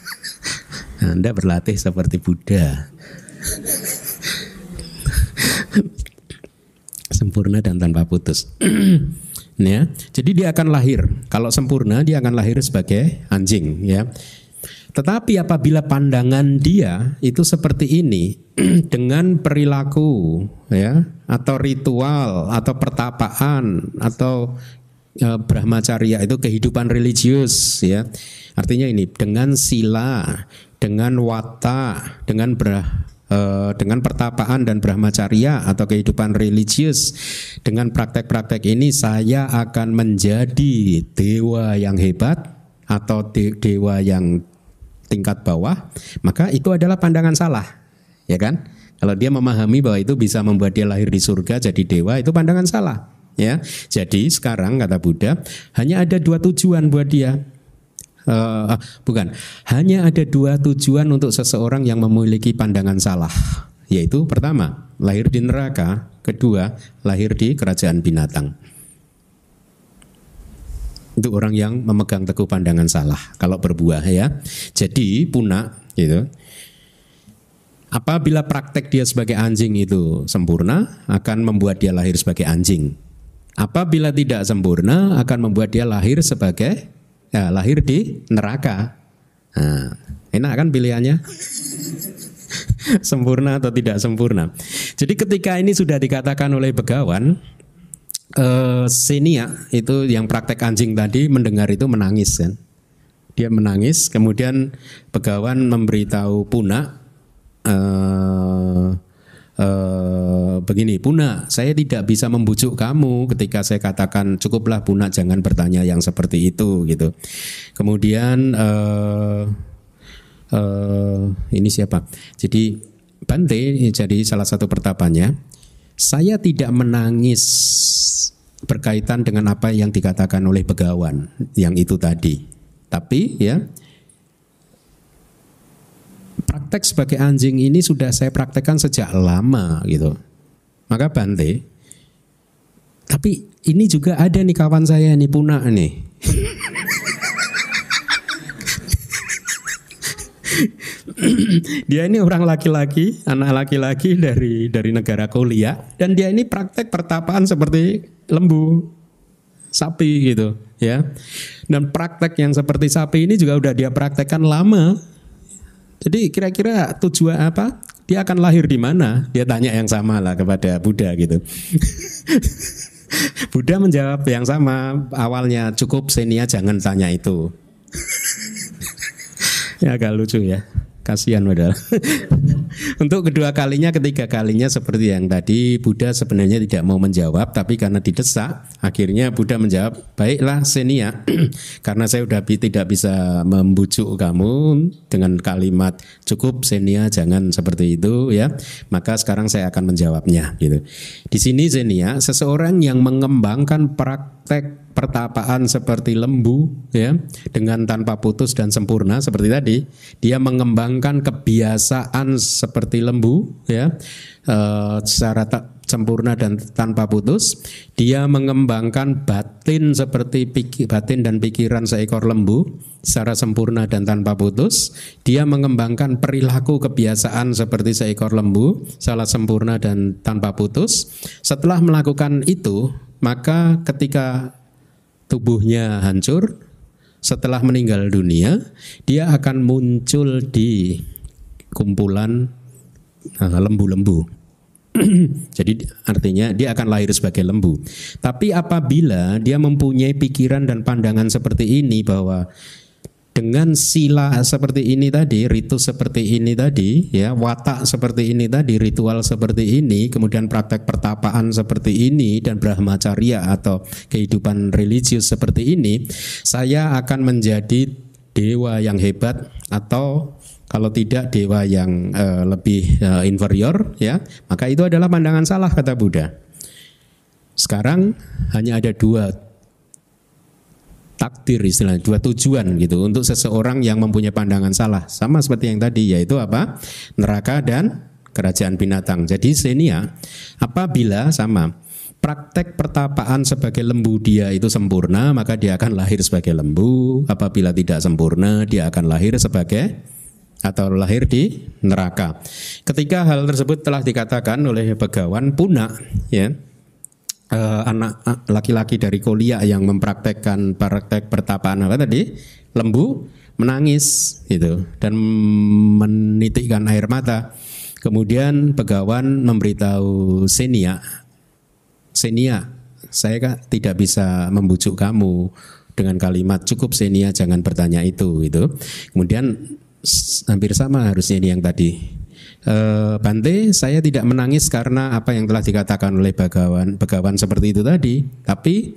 Anda berlatih seperti Buddha sempurna dan tanpa putus. ya. Jadi dia akan lahir. Kalau sempurna dia akan lahir sebagai anjing, ya. Tetapi apabila pandangan dia itu seperti ini dengan perilaku ya atau ritual atau pertapaan atau e, brahmacarya itu kehidupan religius ya. Artinya ini dengan sila, dengan wata, dengan brah, Eh, dengan pertapaan dan brahmacarya atau kehidupan religius dengan praktek-praktek ini saya akan menjadi dewa yang hebat atau de dewa yang tingkat bawah maka itu adalah pandangan salah ya kan kalau dia memahami bahwa itu bisa membuat dia lahir di surga jadi dewa itu pandangan salah ya jadi sekarang kata Buddha hanya ada dua tujuan buat dia Uh, bukan, hanya ada dua tujuan untuk seseorang yang memiliki pandangan salah, yaitu pertama, lahir di neraka, kedua, lahir di kerajaan binatang. Itu orang yang memegang teguh pandangan salah kalau berbuah ya. Jadi punak gitu. Apabila praktek dia sebagai anjing itu sempurna akan membuat dia lahir sebagai anjing. Apabila tidak sempurna akan membuat dia lahir sebagai ya lahir di neraka. Nah, enak kan pilihannya? sempurna atau tidak sempurna. Jadi ketika ini sudah dikatakan oleh begawan, eh, Senia itu yang praktek anjing tadi mendengar itu menangis kan. Dia menangis, kemudian begawan memberitahu Puna eh, e, begini, Puna, saya tidak bisa membujuk kamu ketika saya katakan cukuplah Puna jangan bertanya yang seperti itu gitu. Kemudian e, e, ini siapa? Jadi Bante jadi salah satu pertapanya. Saya tidak menangis berkaitan dengan apa yang dikatakan oleh begawan yang itu tadi. Tapi ya praktek sebagai anjing ini sudah saya praktekkan sejak lama gitu. Maka Bante, tapi ini juga ada nih kawan saya nih Puna nih. dia ini orang laki-laki, anak laki-laki dari dari negara Kolia dan dia ini praktek pertapaan seperti lembu sapi gitu ya. Dan praktek yang seperti sapi ini juga udah dia praktekkan lama jadi kira-kira tujuan apa? Dia akan lahir di mana? Dia tanya yang sama lah kepada Buddha gitu. Buddha menjawab yang sama awalnya cukup Senia jangan tanya itu. ya agak lucu ya kasihan padahal. Untuk kedua kalinya, ketiga kalinya seperti yang tadi Buddha sebenarnya tidak mau menjawab tapi karena didesak akhirnya Buddha menjawab, "Baiklah Senia, karena saya sudah tidak bisa membujuk kamu dengan kalimat cukup Senia jangan seperti itu ya. Maka sekarang saya akan menjawabnya." gitu. Di sini Senia, seseorang yang mengembangkan praktik praktek pertapaan seperti lembu ya dengan tanpa putus dan sempurna seperti tadi dia mengembangkan kebiasaan seperti lembu ya e, secara tak sempurna dan tanpa putus dia mengembangkan batin seperti pikir, batin dan pikiran seekor lembu secara sempurna dan tanpa putus dia mengembangkan perilaku kebiasaan seperti seekor lembu secara sempurna dan tanpa putus setelah melakukan itu maka ketika tubuhnya hancur, setelah meninggal dunia, dia akan muncul di kumpulan eh, lembu-lembu. Jadi artinya dia akan lahir sebagai lembu. Tapi apabila dia mempunyai pikiran dan pandangan seperti ini bahwa dengan sila seperti ini tadi, ritus seperti ini tadi, ya watak seperti ini tadi, ritual seperti ini, kemudian praktek pertapaan seperti ini dan brahmacarya atau kehidupan religius seperti ini, saya akan menjadi dewa yang hebat atau kalau tidak dewa yang uh, lebih uh, inferior, ya maka itu adalah pandangan salah kata Buddha. Sekarang hanya ada dua takdir istilahnya dua tujuan gitu untuk seseorang yang mempunyai pandangan salah sama seperti yang tadi yaitu apa neraka dan kerajaan binatang jadi senia apabila sama praktek pertapaan sebagai lembu dia itu sempurna, maka dia akan lahir sebagai lembu. Apabila tidak sempurna, dia akan lahir sebagai atau lahir di neraka. Ketika hal tersebut telah dikatakan oleh Begawan punak ya, uh, anak eh, laki-laki dari Kolia yang mempraktekkan praktek pertapaan apa tadi lembu menangis gitu dan menitikkan air mata. Kemudian pegawan memberitahu Senia, Senia, saya kak tidak bisa membujuk kamu dengan kalimat cukup Senia jangan bertanya itu gitu. Kemudian hampir sama harusnya ini yang tadi eh, Bante, saya tidak menangis karena apa yang telah dikatakan oleh Bagawan. Bagawan seperti itu tadi, tapi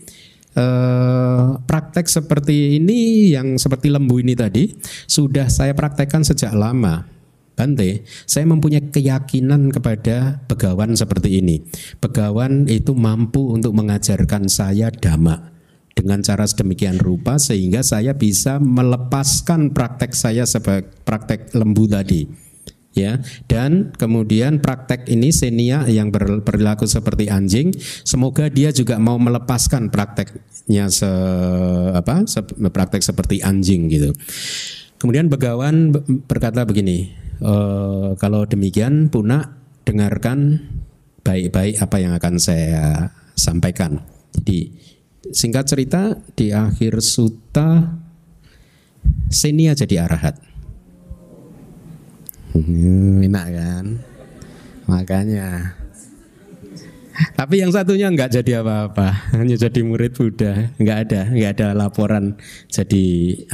eh, praktek seperti ini yang seperti lembu ini tadi sudah saya praktekkan sejak lama. Bante, saya mempunyai keyakinan kepada Begawan seperti ini. Begawan itu mampu untuk mengajarkan saya dhamma dengan cara sedemikian rupa sehingga saya bisa melepaskan praktek saya sebagai praktek lembu tadi ya dan kemudian praktek ini senia yang ber, berlaku seperti anjing semoga dia juga mau melepaskan prakteknya se apa se, praktek seperti anjing gitu kemudian begawan berkata begini e, kalau demikian puna dengarkan baik-baik apa yang akan saya sampaikan jadi singkat cerita di akhir suta senia jadi arahat Hmm, enak kan? Makanya. Tapi yang satunya nggak jadi apa-apa, hanya jadi murid Buddha, nggak ada, nggak ada laporan jadi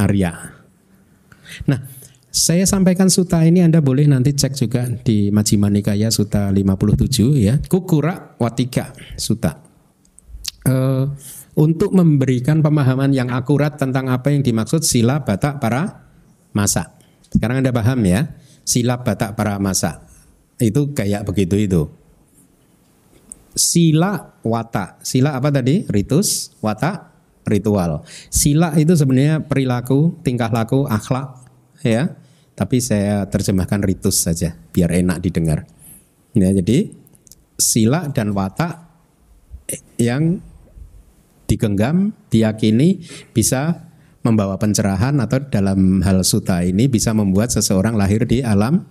Arya. Nah, saya sampaikan suta ini Anda boleh nanti cek juga di Majjhima Nikaya Suta 57 ya. Kukura Watika Suta. E, untuk memberikan pemahaman yang akurat tentang apa yang dimaksud sila batak para masa. Sekarang Anda paham ya. Silap Batak para masa Itu kayak begitu itu. Sila watak. Sila apa tadi? Ritus, watak, ritual. Sila itu sebenarnya perilaku, tingkah laku, akhlak, ya. Tapi saya terjemahkan ritus saja biar enak didengar. Ya, jadi sila dan watak yang digenggam, diyakini bisa membawa pencerahan atau dalam hal suta ini bisa membuat seseorang lahir di alam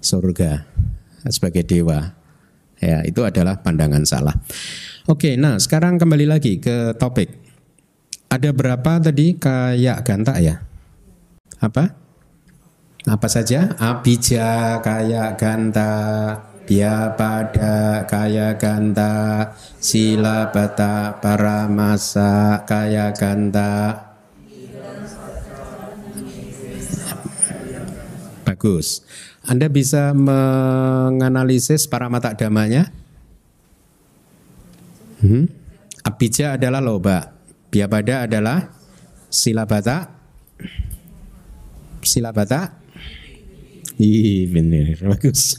surga sebagai dewa. Ya, itu adalah pandangan salah. Oke, nah sekarang kembali lagi ke topik. Ada berapa tadi kayak ganta ya? Apa? Apa saja? Abija, kayak ganta, dia pada kaya ganta, sila bata, paramasa, kaya ganta, bagus. Anda bisa menganalisis para mata damanya. Hmm? Abija adalah loba, biapada adalah silabata, silabata. Iya benar, bagus.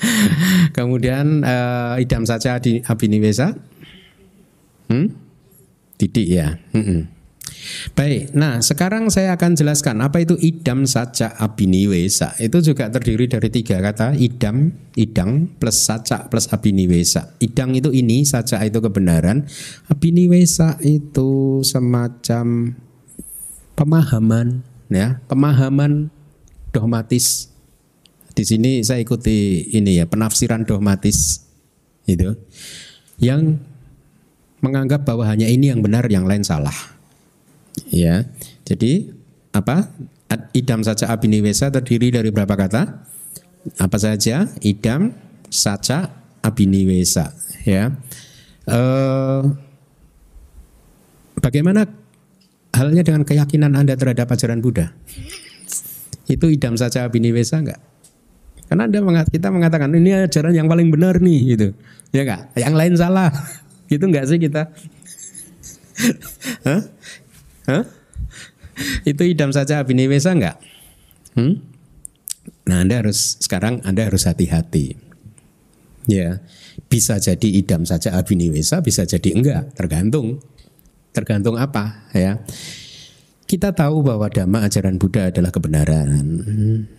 Kemudian uh, idam saja di abiniwesa. Hmm? Titik ya. Hmm -mm. Baik, nah sekarang saya akan jelaskan apa itu idam saja abiniwesa. Itu juga terdiri dari tiga kata, idam, idang, plus saja plus abiniwesa. Idang itu ini, saja itu kebenaran, abiniwesa itu semacam pemahaman, ya pemahaman dogmatis. Di sini saya ikuti ini ya penafsiran dogmatis itu yang menganggap bahwa hanya ini yang benar, yang lain salah Ya. Jadi apa? idam saja abiniwesa terdiri dari berapa kata? Apa saja? Idam saja abiniwesa, ya. E, bagaimana halnya dengan keyakinan Anda terhadap ajaran Buddha? Itu idam saja abiniwesa enggak? Karena Anda mengat, kita mengatakan ini ajaran yang paling benar nih gitu. Ya enggak? Yang lain salah. gitu enggak sih kita? Itu idam saja abhinewesa enggak? Hmm? Nah, Anda harus sekarang Anda harus hati-hati. Ya, bisa jadi idam saja abhinewesa, bisa jadi enggak, tergantung. Tergantung apa, ya. Kita tahu bahwa dhamma ajaran Buddha adalah kebenaran,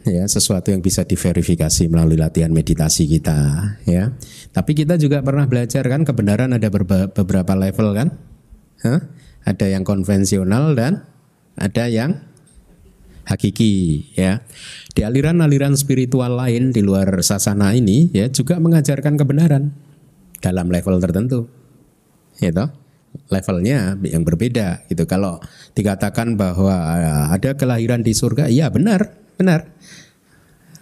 ya, sesuatu yang bisa diverifikasi melalui latihan meditasi kita, ya. Tapi kita juga pernah belajar kan kebenaran ada beberapa level kan? Hah? Ada yang konvensional dan ada yang hakiki ya. Di aliran-aliran spiritual lain di luar sasana ini ya juga mengajarkan kebenaran dalam level tertentu. Ya toh? levelnya yang berbeda gitu. Kalau dikatakan bahwa eh, ada kelahiran di surga, iya benar, benar.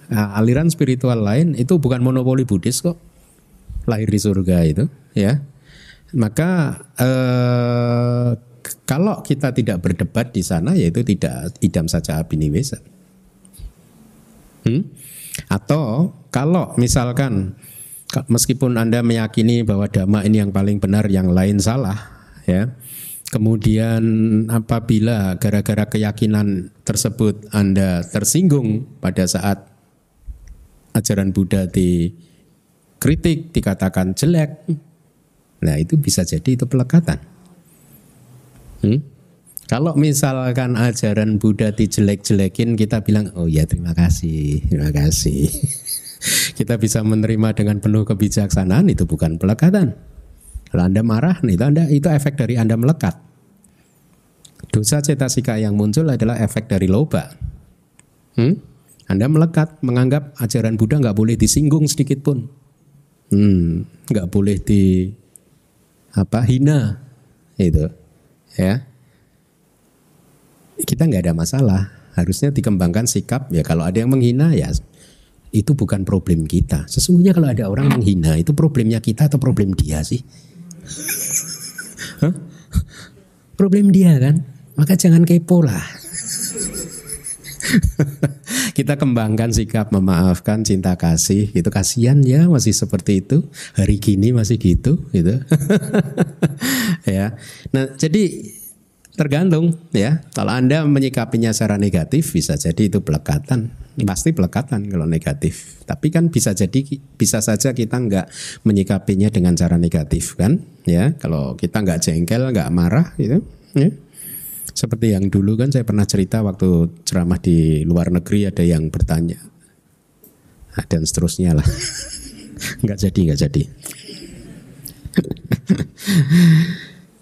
Nah, aliran spiritual lain itu bukan monopoli Buddhis kok. Lahir di surga itu, ya. Maka eh kalau kita tidak berdebat di sana yaitu tidak idam saja abiniwesa. Hmm? Atau kalau misalkan meskipun Anda meyakini bahwa dhamma ini yang paling benar, yang lain salah, ya. Kemudian apabila gara-gara keyakinan tersebut Anda tersinggung pada saat ajaran Buddha dikritik, dikatakan jelek, nah itu bisa jadi itu pelekatan. Hmm? Kalau misalkan ajaran Buddha dijelek-jelekin, kita bilang, oh ya terima kasih, terima kasih. kita bisa menerima dengan penuh kebijaksanaan, itu bukan pelekatan. Kalau Anda marah, itu, anda, itu efek dari Anda melekat. Dosa cetasika yang muncul adalah efek dari loba. Hmm? Anda melekat, menganggap ajaran Buddha nggak boleh disinggung sedikit pun. Hmm, nggak boleh di apa hina itu ya kita nggak ada masalah harusnya dikembangkan sikap ya kalau ada yang menghina ya itu bukan problem kita sesungguhnya kalau ada orang menghina itu problemnya kita atau problem dia sih problem dia kan maka jangan kepo lah kita kembangkan sikap memaafkan, cinta kasih gitu. Kasihan ya masih seperti itu. Hari kini masih gitu gitu. ya. Nah, jadi tergantung ya. Kalau Anda menyikapinya secara negatif bisa jadi itu pelekatan. Pasti pelekatan kalau negatif. Tapi kan bisa jadi bisa saja kita nggak menyikapinya dengan cara negatif kan ya. Kalau kita nggak jengkel, nggak marah gitu. Ya seperti yang dulu kan saya pernah cerita waktu ceramah di luar negeri ada yang bertanya nah, dan seterusnya lah. nggak jadi, nggak jadi.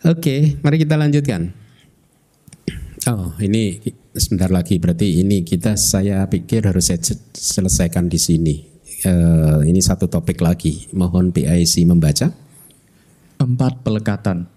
Oke, okay, mari kita lanjutkan. Oh, ini sebentar lagi berarti ini kita saya pikir harus saya selesaikan di sini. Uh, ini satu topik lagi. Mohon PIC membaca. Empat pelekatan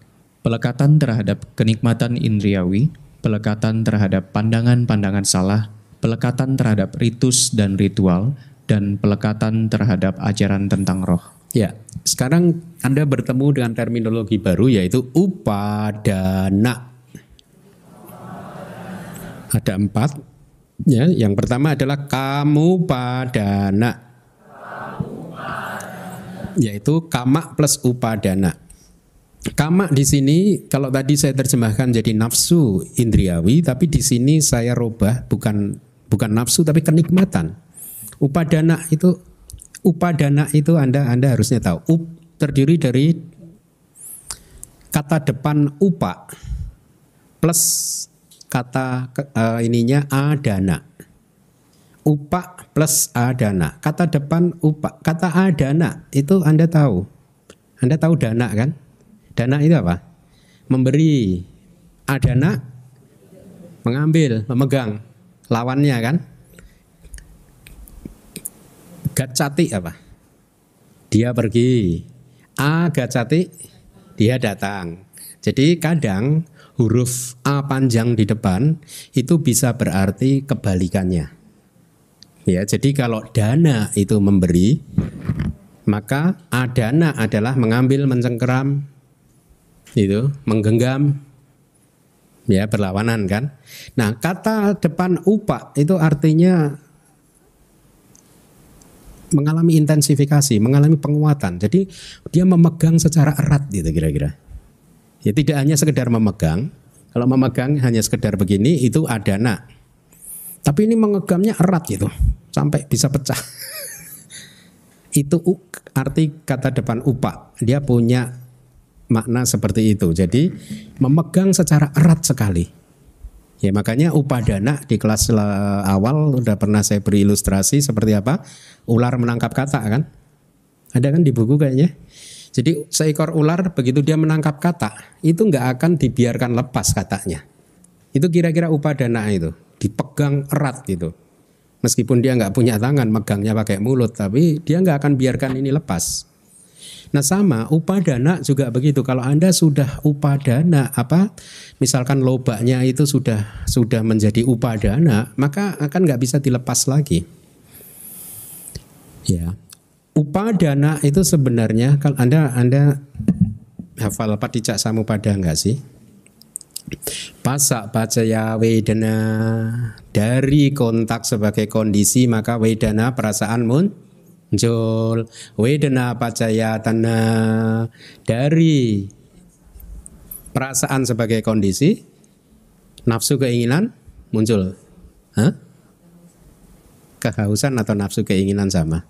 pelekatan terhadap kenikmatan indriawi, pelekatan terhadap pandangan-pandangan salah, pelekatan terhadap ritus dan ritual, dan pelekatan terhadap ajaran tentang roh. Ya, sekarang Anda bertemu dengan terminologi baru yaitu upadana. Ada empat. Ya, yang pertama adalah kamu padana. Yaitu kama plus upadana. Kama di sini kalau tadi saya terjemahkan jadi nafsu indriawi, tapi di sini saya robah bukan bukan nafsu tapi kenikmatan. Upadana itu upadana itu Anda Anda harusnya tahu. Up terdiri dari kata depan upa plus kata uh, ininya adana. Upa plus adana. Kata depan upa, kata adana itu Anda tahu. Anda tahu dana kan? Dana itu apa? Memberi. Adana mengambil, memegang lawannya kan. Gacati apa? Dia pergi. A gacati dia datang. Jadi kadang huruf A panjang di depan itu bisa berarti kebalikannya. Ya, jadi kalau dana itu memberi, maka adana adalah mengambil, mencengkeram, itu menggenggam ya perlawanan kan. Nah, kata depan upa itu artinya mengalami intensifikasi, mengalami penguatan. Jadi dia memegang secara erat gitu kira-kira. Ya tidak hanya sekedar memegang. Kalau memegang hanya sekedar begini itu ada adana. Tapi ini mengegamnya erat gitu sampai bisa pecah. itu arti kata depan upa. Dia punya makna seperti itu. Jadi memegang secara erat sekali. Ya makanya upadana di kelas eh, awal udah pernah saya beri ilustrasi seperti apa ular menangkap kata kan. Ada kan di buku kayaknya. Jadi seekor ular begitu dia menangkap kata itu nggak akan dibiarkan lepas katanya. Itu kira-kira upadana itu dipegang erat gitu. Meskipun dia nggak punya tangan, megangnya pakai mulut, tapi dia nggak akan biarkan ini lepas. Nah sama upadana juga begitu. Kalau anda sudah upadana apa, misalkan lobaknya itu sudah sudah menjadi upadana, maka akan nggak bisa dilepas lagi. Ya, upadana itu sebenarnya kalau anda anda hafal samu pada nggak sih? Pasak pacaya wedana dari kontak sebagai kondisi maka wedana perasaan mun Jol wedana pacaya tanah dari perasaan sebagai kondisi nafsu keinginan muncul Hah? kehausan atau nafsu keinginan sama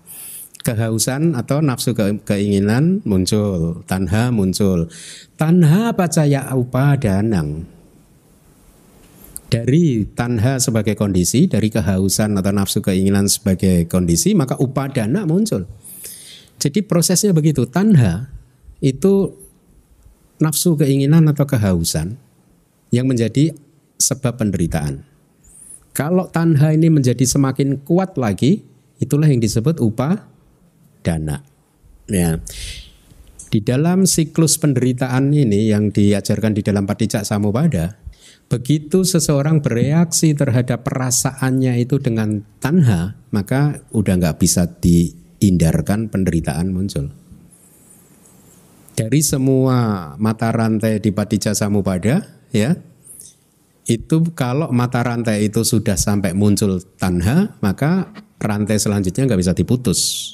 kehausan atau nafsu keinginan muncul tanha muncul tanha pacaya upadanang dari tanha sebagai kondisi, dari kehausan atau nafsu keinginan sebagai kondisi, maka upadana muncul. Jadi prosesnya begitu, tanha itu nafsu keinginan atau kehausan yang menjadi sebab penderitaan. Kalau tanha ini menjadi semakin kuat lagi, itulah yang disebut upadana. Ya. Di dalam siklus penderitaan ini yang diajarkan di dalam Patijak Samubada, Begitu seseorang bereaksi terhadap perasaannya itu dengan tanha, maka udah nggak bisa dihindarkan penderitaan muncul. Dari semua mata rantai di Padijasa Mupada, ya, itu kalau mata rantai itu sudah sampai muncul tanha, maka rantai selanjutnya nggak bisa diputus.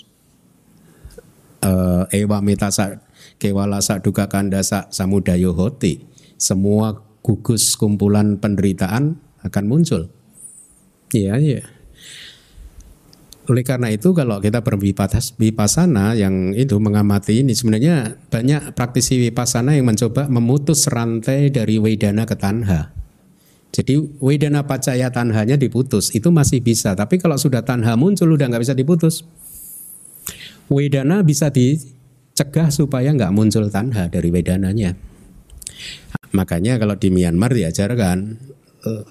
Uh, ewa metasa kewalasa duka kandasa samudayo hoti. Semua gugus kumpulan penderitaan akan muncul. Iya, iya. Oleh karena itu kalau kita wipasana yang itu mengamati ini sebenarnya banyak praktisi wipasana yang mencoba memutus rantai dari wedana ke tanha. Jadi wedana pacaya tanhanya diputus itu masih bisa tapi kalau sudah tanha muncul udah nggak bisa diputus. Wedana bisa dicegah supaya nggak muncul tanha dari wedananya. Makanya kalau di Myanmar diajarkan uh,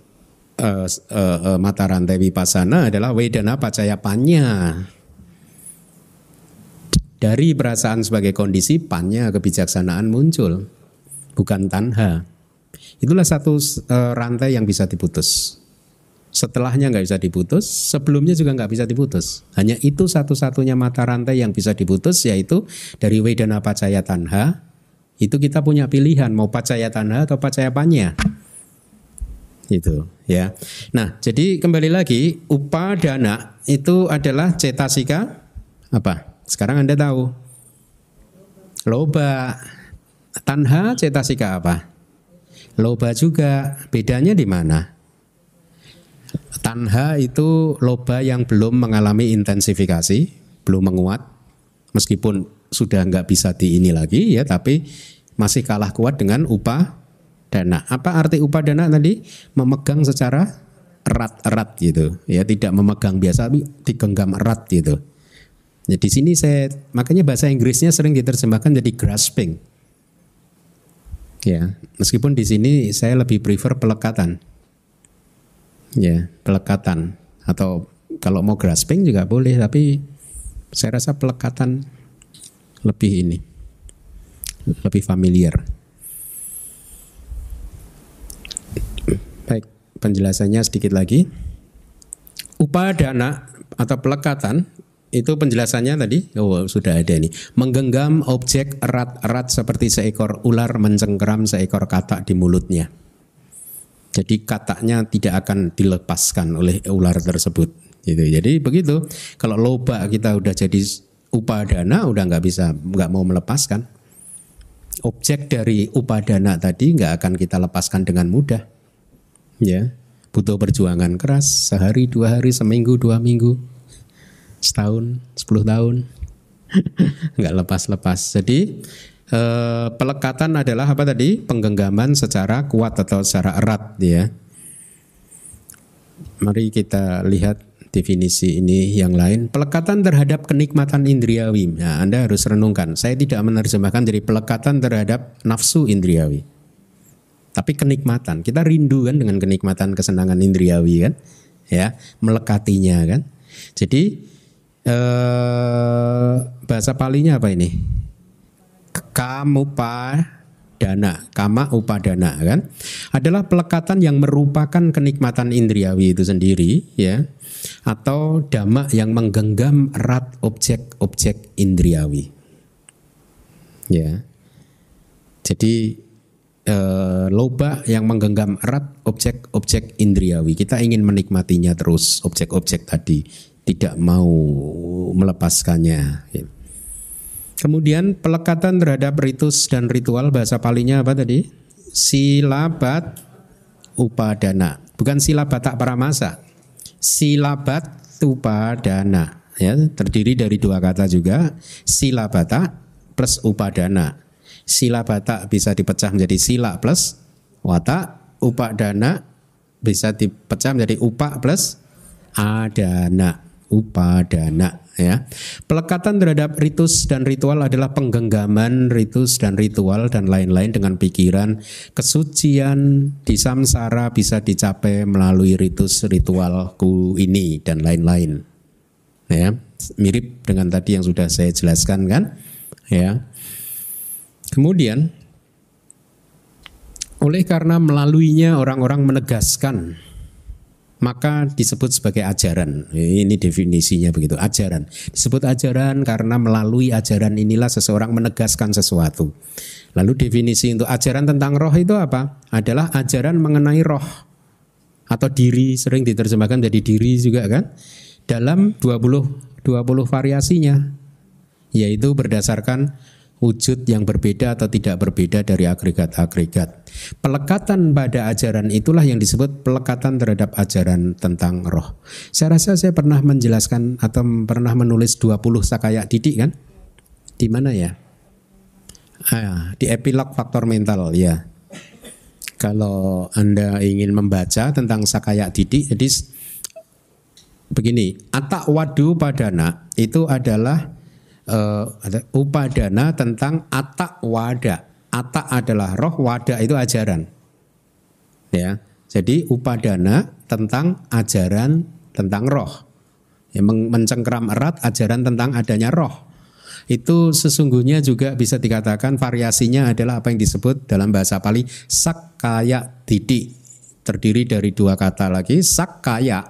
uh, uh, uh, mata rantai wipasana adalah wedana pacaya panya. Dari perasaan sebagai kondisi panya kebijaksanaan muncul, bukan tanha. Itulah satu uh, rantai yang bisa diputus. Setelahnya nggak bisa diputus, sebelumnya juga nggak bisa diputus. Hanya itu satu-satunya mata rantai yang bisa diputus yaitu dari wedana pacaya tanha itu kita punya pilihan mau pacaya tanah atau pacaya panya itu ya. Nah, jadi kembali lagi upadana itu adalah cetasika apa? Sekarang Anda tahu. Loba tanha cetasika apa? Loba juga. Bedanya di mana? Tanha itu loba yang belum mengalami intensifikasi, belum menguat meskipun sudah nggak bisa di ini lagi ya tapi masih kalah kuat dengan upah dana. Apa arti upah dana tadi? Memegang secara erat-erat gitu. Ya tidak memegang biasa tapi digenggam erat gitu. Jadi nah, ya, di sini saya makanya bahasa Inggrisnya sering diterjemahkan jadi grasping. Ya, meskipun di sini saya lebih prefer pelekatan. Ya, pelekatan atau kalau mau grasping juga boleh tapi saya rasa pelekatan lebih ini lebih familiar. Baik, penjelasannya sedikit lagi. Upadana atau pelekatan itu penjelasannya tadi oh sudah ada nih. Menggenggam objek erat-erat seperti seekor ular mencengkeram seekor katak di mulutnya. Jadi kataknya tidak akan dilepaskan oleh ular tersebut. Gitu. Jadi begitu. Kalau loba kita udah jadi upadana udah nggak bisa nggak mau melepaskan objek dari upadana tadi nggak akan kita lepaskan dengan mudah ya butuh perjuangan keras sehari dua hari seminggu dua minggu setahun sepuluh tahun nggak lepas-lepas jadi eh, pelekatan adalah apa tadi penggenggaman secara kuat atau secara erat ya mari kita lihat definisi ini yang lain. Pelekatan terhadap kenikmatan indriawi. Nah, Anda harus renungkan. Saya tidak menerjemahkan dari pelekatan terhadap nafsu indriawi. Tapi kenikmatan. Kita rindu kan dengan kenikmatan kesenangan indriawi kan. Ya, melekatinya kan. Jadi eh bahasa palinya apa ini? Kamu pak upadana, kama upadana kan adalah pelekatan yang merupakan kenikmatan indriawi itu sendiri ya atau dhamma yang menggenggam erat objek-objek indriawi. Ya. Jadi eh, loba yang menggenggam erat objek-objek indriawi. Kita ingin menikmatinya terus objek-objek tadi, tidak mau melepaskannya. Gitu. Kemudian pelekatan terhadap ritus dan ritual bahasa palinya apa tadi? Silabat upadana. Bukan para masa. Silabat upadana ya terdiri dari dua kata juga Silabat tak plus upadana Silabat tak bisa dipecah menjadi sila plus wata upadana bisa dipecah menjadi upa plus adana upadana ya. Pelekatan terhadap ritus dan ritual adalah penggenggaman ritus dan ritual dan lain-lain dengan pikiran kesucian di samsara bisa dicapai melalui ritus ritualku ini dan lain-lain. Ya, mirip dengan tadi yang sudah saya jelaskan kan? Ya. Kemudian oleh karena melaluinya orang-orang menegaskan maka disebut sebagai ajaran. Ini definisinya begitu, ajaran. Disebut ajaran karena melalui ajaran inilah seseorang menegaskan sesuatu. Lalu definisi untuk ajaran tentang roh itu apa? Adalah ajaran mengenai roh atau diri sering diterjemahkan jadi diri juga kan dalam 20 20 variasinya yaitu berdasarkan wujud yang berbeda atau tidak berbeda dari agregat-agregat. Pelekatan pada ajaran itulah yang disebut pelekatan terhadap ajaran tentang roh. Saya rasa saya pernah menjelaskan atau pernah menulis 20 sakaya didik kan? Di mana ya? Ah, di epilog faktor mental ya. Kalau Anda ingin membaca tentang sakaya didik, jadi begini, atak wadu padana itu adalah uh, upadana tentang atak wada. Atak adalah roh, wada itu ajaran. Ya. Jadi upadana tentang ajaran tentang roh. Ya, mencengkeram erat ajaran tentang adanya roh. Itu sesungguhnya juga bisa dikatakan variasinya adalah apa yang disebut dalam bahasa Pali sakaya didik. Terdiri dari dua kata lagi, sakaya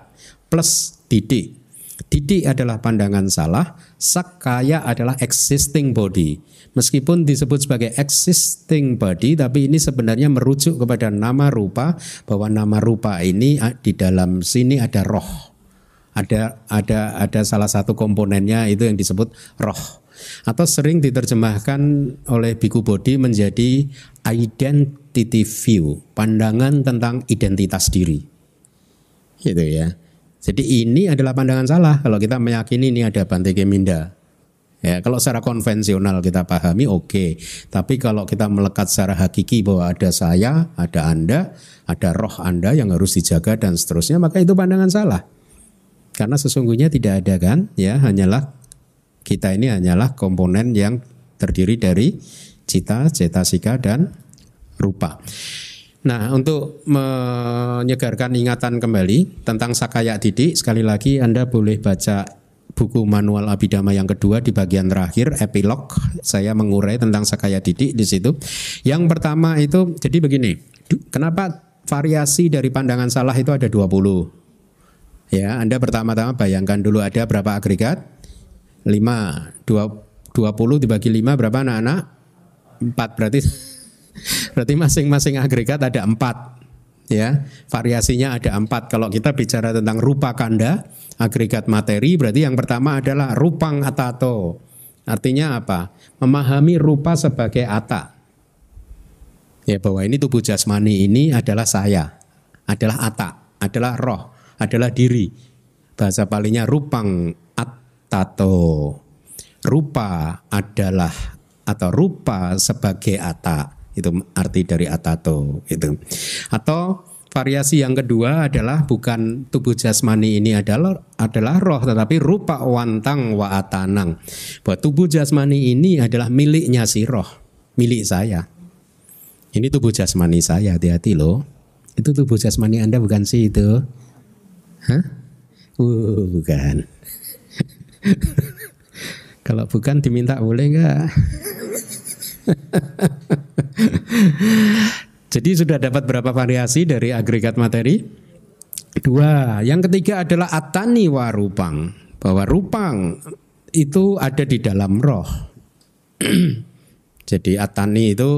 plus didik. Didi adalah pandangan salah, sakaya adalah existing body. Meskipun disebut sebagai existing body, tapi ini sebenarnya merujuk kepada nama rupa bahwa nama rupa ini ah, di dalam sini ada roh. Ada ada ada salah satu komponennya itu yang disebut roh atau sering diterjemahkan oleh Biku Bodhi menjadi identity view, pandangan tentang identitas diri. Gitu ya. Jadi ini adalah pandangan salah kalau kita meyakini ini ada Bante Minda. Ya, kalau secara konvensional kita pahami oke, okay. tapi kalau kita melekat secara hakiki bahwa ada saya, ada Anda, ada roh Anda yang harus dijaga dan seterusnya, maka itu pandangan salah. Karena sesungguhnya tidak ada kan, ya hanyalah kita ini hanyalah komponen yang terdiri dari cita, cetasika dan rupa. Nah, untuk menyegarkan ingatan kembali tentang Sakaya Didik, sekali lagi Anda boleh baca buku manual Abidama yang kedua di bagian terakhir epilog saya mengurai tentang Sakaya Didik di situ. Yang pertama itu jadi begini, kenapa variasi dari pandangan salah itu ada 20? Ya, Anda pertama-tama bayangkan dulu ada berapa agregat? 5. 20 dibagi 5 berapa anak-anak? 4 berarti Berarti masing-masing agregat ada empat ya variasinya ada empat kalau kita bicara tentang rupa kanda agregat materi berarti yang pertama adalah rupang atato artinya apa memahami rupa sebagai ata ya bahwa ini tubuh jasmani ini adalah saya adalah ata adalah roh adalah diri bahasa palingnya rupang atato rupa adalah atau rupa sebagai ata itu arti dari atato itu atau variasi yang kedua adalah bukan tubuh jasmani ini adalah adalah roh tetapi rupa wantang wa atanang bahwa tubuh jasmani ini adalah miliknya si roh milik saya ini tubuh jasmani saya hati-hati loh itu tubuh jasmani anda bukan si itu hah uh, bukan kalau bukan diminta boleh nggak Jadi sudah dapat berapa variasi dari agregat materi? Dua. Yang ketiga adalah atani warupang. Bahwa rupang itu ada di dalam roh. Jadi atani itu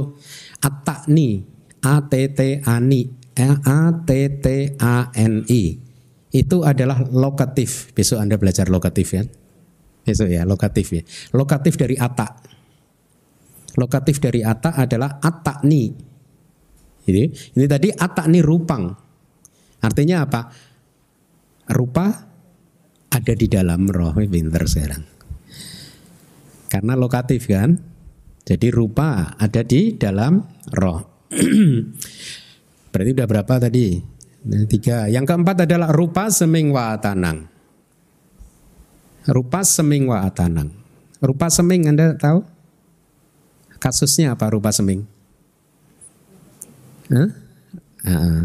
atani, a t t a n i, eh, a t t a n i. Itu adalah lokatif. Besok Anda belajar lokatif ya. Besok ya, lokatif ya. Lokatif dari atak Lokatif dari atta adalah atakni. ni, gitu. ini tadi ni rupang. Artinya apa? Rupa ada di dalam roh. Pinter sekarang. Karena lokatif kan. Jadi rupa ada di dalam roh. Berarti udah berapa tadi? Tiga. Yang keempat adalah rupa semingwa tanang. atanang. Rupa semingwa tanang. atanang. Rupa seming Anda tahu? kasusnya apa rupa seming? Huh? Uh, ah,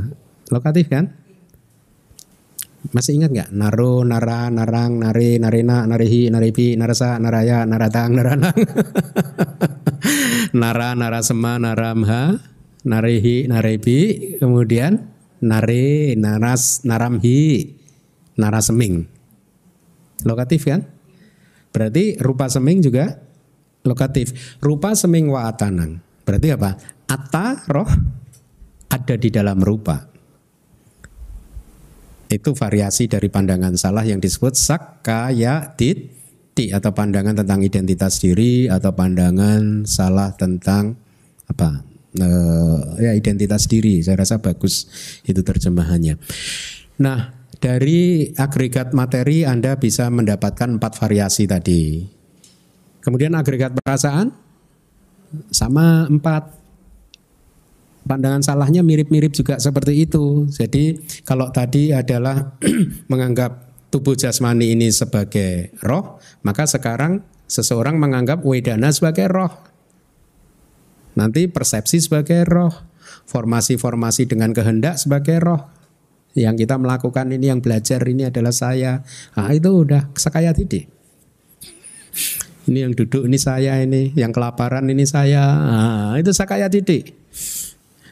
lokatif kan? Masih ingat nggak? Naru, nara, narang, nari, narina, narihi, naripi, narasa, naraya, naratang, naranang. nara, narasema, naramha, narihi, naripi, kemudian nari, naras, naramhi, naraseming. Lokatif kan? Berarti rupa seming juga lokatif. Rupa seming wa atanang. Berarti apa? ata roh ada di dalam rupa. Itu variasi dari pandangan salah yang disebut sakaya titi atau pandangan tentang identitas diri atau pandangan salah tentang apa? E, ya identitas diri. Saya rasa bagus itu terjemahannya. Nah, dari agregat materi Anda bisa mendapatkan empat variasi tadi Kemudian agregat perasaan sama empat. Pandangan salahnya mirip-mirip juga seperti itu. Jadi kalau tadi adalah menganggap tubuh jasmani ini sebagai roh, maka sekarang seseorang menganggap wedana sebagai roh. Nanti persepsi sebagai roh, formasi-formasi dengan kehendak sebagai roh, yang kita melakukan ini yang belajar ini adalah saya nah, itu udah sekaya titik ini yang duduk ini saya ini, yang kelaparan ini saya. Nah, itu sakaya titik.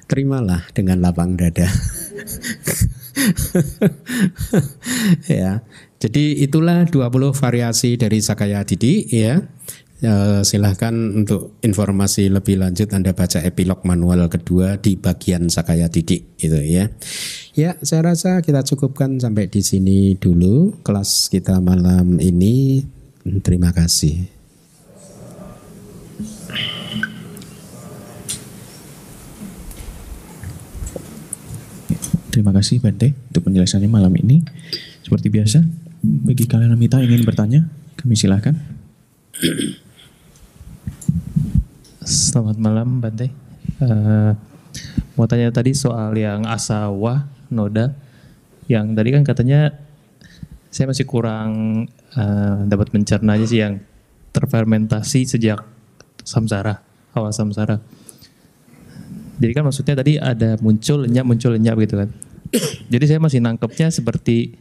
Terimalah dengan lapang dada. ya. Jadi itulah 20 variasi dari Sakaya titik ya. E, silahkan untuk informasi lebih lanjut Anda baca epilog manual kedua di bagian Sakaya Didik gitu ya. Ya, saya rasa kita cukupkan sampai di sini dulu kelas kita malam ini. Terima kasih. terima kasih Bante untuk penjelasannya malam ini. Seperti biasa, bagi kalian yang minta ingin bertanya, kami silahkan. Selamat malam Bante. Uh, mau tanya tadi soal yang asawa noda, yang tadi kan katanya saya masih kurang uh, dapat aja sih yang terfermentasi sejak samsara awal samsara. Jadi kan maksudnya tadi ada muncul lenyap muncul lenyap gitu kan. Jadi saya masih nangkepnya seperti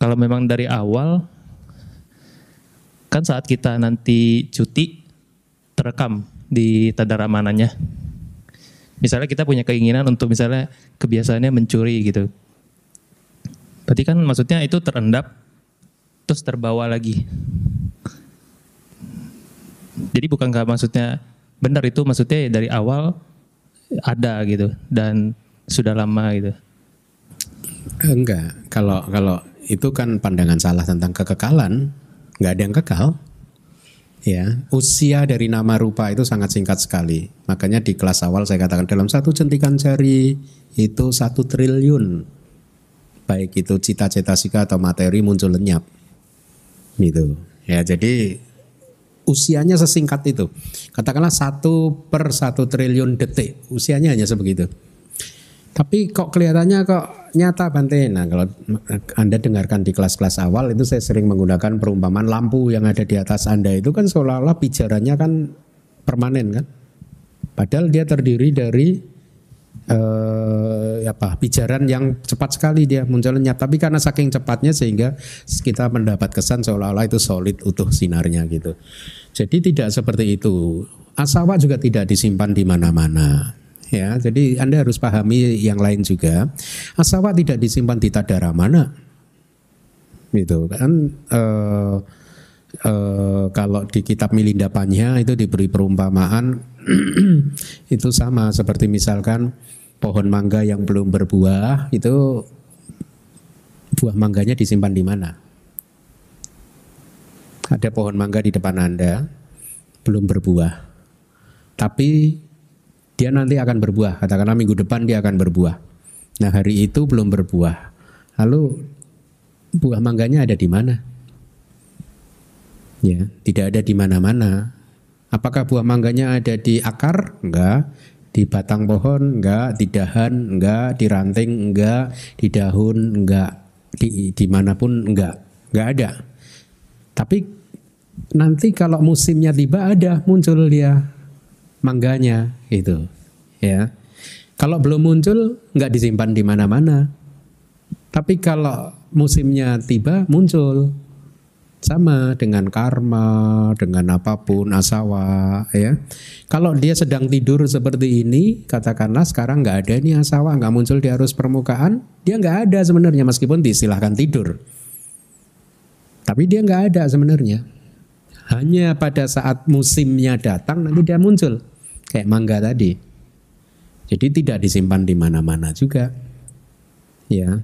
kalau memang dari awal kan saat kita nanti cuti terekam di tadaramanannya. Misalnya kita punya keinginan untuk misalnya kebiasaannya mencuri gitu. Berarti kan maksudnya itu terendap terus terbawa lagi. Jadi bukan nggak maksudnya benar itu maksudnya dari awal ada gitu dan sudah lama gitu. Enggak. Kalau kalau itu kan pandangan salah tentang kekekalan. Enggak ada yang kekal. Ya, usia dari nama rupa itu sangat singkat sekali. Makanya di kelas awal saya katakan dalam satu centikan jari itu satu triliun. Baik itu cita-cita sika atau materi muncul lenyap. Gitu. Ya, jadi usianya sesingkat itu. Katakanlah satu per satu triliun detik, usianya hanya sebegitu. Tapi kok kelihatannya kok nyata Bante. Nah kalau Anda dengarkan di kelas-kelas awal itu saya sering menggunakan perumpamaan lampu yang ada di atas Anda itu kan seolah-olah pijarannya kan permanen kan. Padahal dia terdiri dari eh, apa pijaran yang cepat sekali dia munculnya. Tapi karena saking cepatnya sehingga kita mendapat kesan seolah-olah itu solid utuh sinarnya gitu. Jadi tidak seperti itu. Asawa juga tidak disimpan di mana-mana ya. Jadi Anda harus pahami yang lain juga. Asawa tidak disimpan di tadara mana. Gitu kan uh, uh, kalau di kitab Milinda Panya itu diberi perumpamaan itu sama seperti misalkan pohon mangga yang belum berbuah itu buah mangganya disimpan di mana? Ada pohon mangga di depan Anda belum berbuah. Tapi dia nanti akan berbuah, katakanlah minggu depan dia akan berbuah. Nah hari itu belum berbuah. Lalu buah mangganya ada di mana? Ya, tidak ada di mana-mana. Apakah buah mangganya ada di akar? Enggak. Di batang pohon? Enggak. Di dahan? Enggak. Di ranting? Enggak. Di daun? Enggak. Di dimanapun? Enggak. Enggak ada. Tapi nanti kalau musimnya tiba ada muncul dia mangganya gitu ya kalau belum muncul nggak disimpan di mana-mana tapi kalau musimnya tiba muncul sama dengan karma, dengan apapun asawa ya. Kalau dia sedang tidur seperti ini, katakanlah sekarang nggak ada nih asawa, nggak muncul di arus permukaan, dia nggak ada sebenarnya meskipun disilahkan tidur. Tapi dia nggak ada sebenarnya. Hanya pada saat musimnya datang nanti dia muncul. Kayak mangga tadi. Jadi tidak disimpan di mana-mana juga. Ya.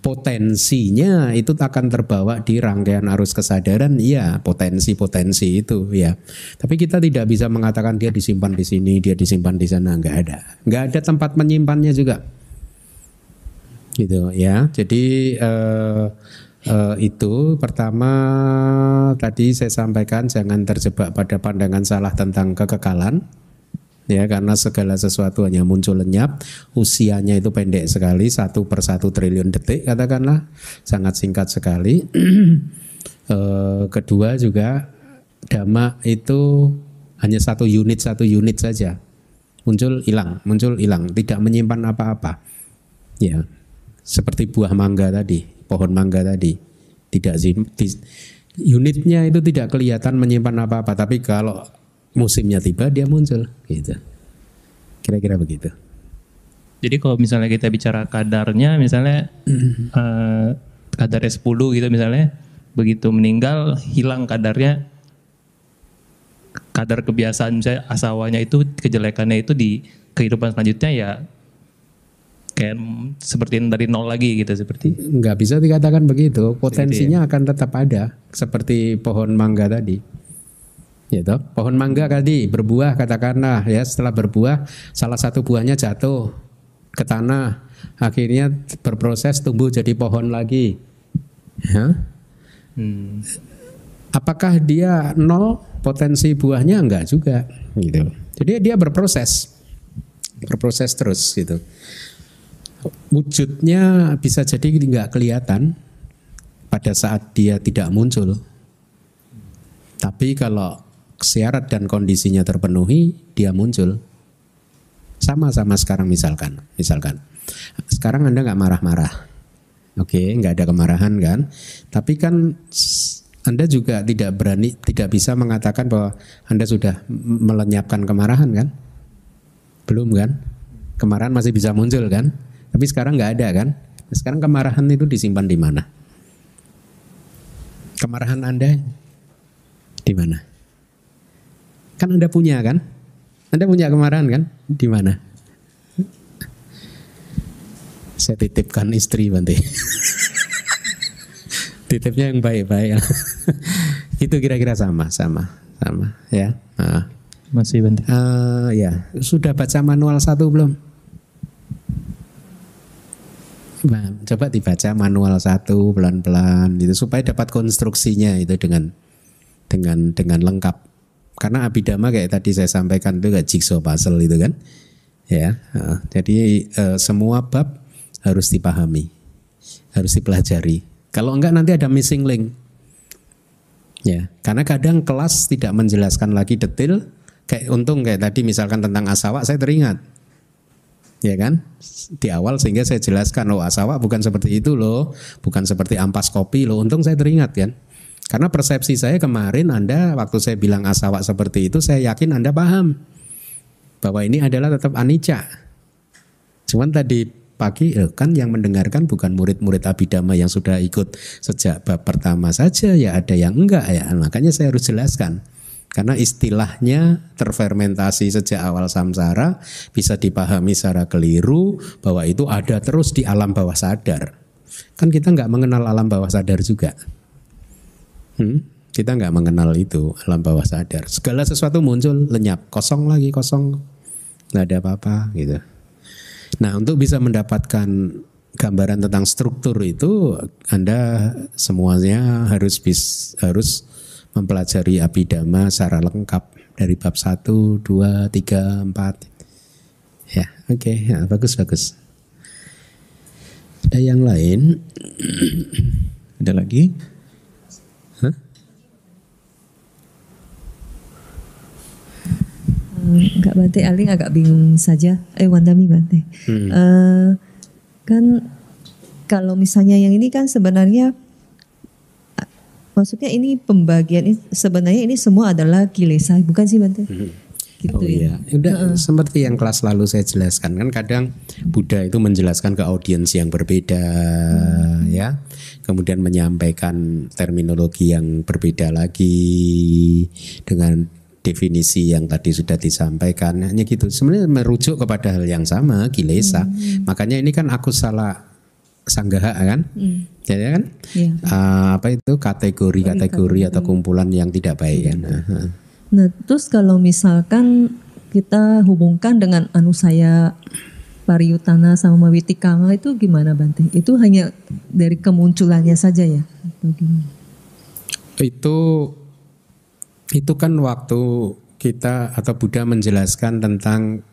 Potensinya itu akan terbawa di rangkaian arus kesadaran, iya potensi-potensi itu ya. Tapi kita tidak bisa mengatakan dia disimpan di sini, dia disimpan di sana, enggak ada, Enggak ada tempat menyimpannya juga, gitu ya. Jadi eh, Uh, itu pertama tadi saya sampaikan jangan terjebak pada pandangan salah tentang kekekalan ya karena segala sesuatu hanya muncul lenyap usianya itu pendek sekali satu per satu triliun detik katakanlah sangat singkat sekali e, kedua juga dhamma itu hanya satu unit satu unit saja muncul hilang muncul hilang tidak menyimpan apa-apa ya seperti buah mangga tadi pohon mangga tadi tidak unitnya itu tidak kelihatan menyimpan apa-apa tapi kalau musimnya tiba dia muncul gitu. Kira-kira begitu. Jadi kalau misalnya kita bicara kadarnya misalnya uh, kadarnya 10 gitu misalnya begitu meninggal hilang kadarnya kadar kebiasaan misalnya asawanya itu kejelekannya itu di kehidupan selanjutnya ya kayak seperti dari nol lagi gitu seperti nggak bisa dikatakan begitu potensinya akan tetap ada seperti pohon mangga tadi gitu. Pohon mangga tadi berbuah katakanlah ya setelah berbuah salah satu buahnya jatuh ke tanah akhirnya berproses tumbuh jadi pohon lagi. Ya. Hmm. Apakah dia nol potensi buahnya enggak juga gitu. Jadi dia berproses. Berproses terus gitu. Wujudnya bisa jadi nggak kelihatan pada saat dia tidak muncul. Tapi kalau syarat dan kondisinya terpenuhi, dia muncul. Sama-sama sekarang misalkan, misalkan. Sekarang Anda nggak marah-marah. Oke, okay, nggak ada kemarahan kan? Tapi kan Anda juga tidak berani, tidak bisa mengatakan bahwa Anda sudah melenyapkan kemarahan kan? Belum kan? Kemarahan masih bisa muncul kan? Tapi sekarang nggak ada kan? Sekarang kemarahan itu disimpan di mana? Kemarahan Anda di mana? Kan Anda punya kan? Anda punya kemarahan kan? Di mana? Saya titipkan istri nanti. Titipnya yang baik-baik. Itu kira-kira sama, sama, sama ya. Nah. Masih Bante. Uh, ah, ya, sudah baca manual satu belum? Nah, coba dibaca manual satu pelan-pelan itu supaya dapat konstruksinya itu dengan dengan dengan lengkap karena abidama kayak tadi saya sampaikan itu kayak jigsaw puzzle itu kan ya jadi eh, semua bab harus dipahami harus dipelajari kalau enggak nanti ada missing link ya karena kadang kelas tidak menjelaskan lagi detail kayak untung kayak tadi misalkan tentang asawa, saya teringat ya kan di awal sehingga saya jelaskan loh asawa, bukan seperti itu loh bukan seperti ampas kopi loh untung saya teringat kan karena persepsi saya kemarin Anda waktu saya bilang asawa seperti itu saya yakin Anda paham bahwa ini adalah tetap anicca. Cuman tadi pagi eh, kan yang mendengarkan bukan murid-murid Abidama yang sudah ikut sejak bab pertama saja ya ada yang enggak ya makanya saya harus jelaskan karena istilahnya terfermentasi sejak awal samsara bisa dipahami secara keliru bahwa itu ada terus di alam bawah sadar kan kita nggak mengenal alam bawah sadar juga Hmm? Kita nggak mengenal itu alam bawah sadar. Segala sesuatu muncul lenyap, kosong lagi kosong, nggak ada apa-apa gitu. Nah untuk bisa mendapatkan gambaran tentang struktur itu, anda semuanya harus bis, harus mempelajari abidama secara lengkap dari bab 1, 2, 3, 4. Ya, oke, okay. ya, bagus bagus. Ada yang lain? Ada lagi? Kak Bante Aling agak bingung saja. Eh Wandami Bante. Hmm. Uh, kan kalau misalnya yang ini kan sebenarnya maksudnya ini pembagian ini, sebenarnya ini semua adalah kilesa bukan sih Bante? Hmm. Gitu oh ya. iya, udah uh-uh. seperti yang kelas lalu saya jelaskan kan kadang Buddha itu menjelaskan ke audiens yang berbeda hmm. ya, kemudian menyampaikan terminologi yang berbeda lagi dengan definisi yang tadi sudah disampaikan hanya gitu sebenarnya merujuk kepada hal yang sama kilesa hmm. makanya ini kan aku salah sanggaha kan hmm. jadi ya, ya kan ya. uh, apa itu kategori-kategori atau hmm. kumpulan yang tidak baik kan nah terus kalau misalkan kita hubungkan dengan anu anusaya pariyutana sama mawitikama itu gimana Bante? Itu hanya dari kemunculannya saja ya? Atau gimana? Itu itu kan waktu kita atau Buddha menjelaskan tentang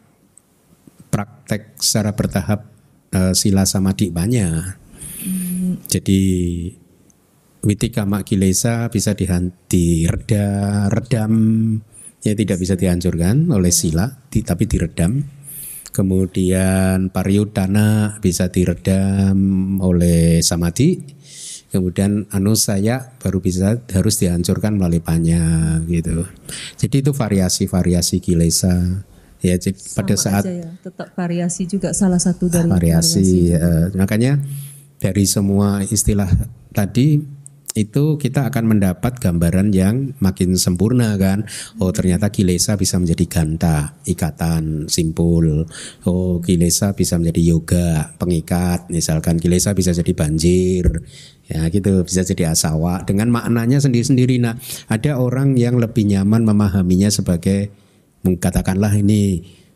praktek secara bertahap uh, sila samadhi banyak. Hmm. Jadi witikama kilesa bisa dihenti, reda, redam ya tidak bisa dihancurkan oleh iya. sila di, tapi diredam. Kemudian pariyutana bisa diredam oleh samadhi kemudian anus saya baru bisa harus dihancurkan melalui panya gitu. Jadi itu variasi-variasi kilesa ya jadi Sama pada saat ya, tetap variasi juga salah satu dari variasi, variasi ya, makanya dari semua istilah tadi itu kita akan mendapat gambaran yang makin sempurna kan. Oh ternyata kilesa bisa menjadi ganta, ikatan, simpul. Oh kilesa bisa menjadi yoga, pengikat. Misalkan kilesa bisa jadi banjir. Ya gitu, bisa jadi asawa dengan maknanya sendiri-sendiri. Nah, ada orang yang lebih nyaman memahaminya sebagai mengatakanlah hmm, ini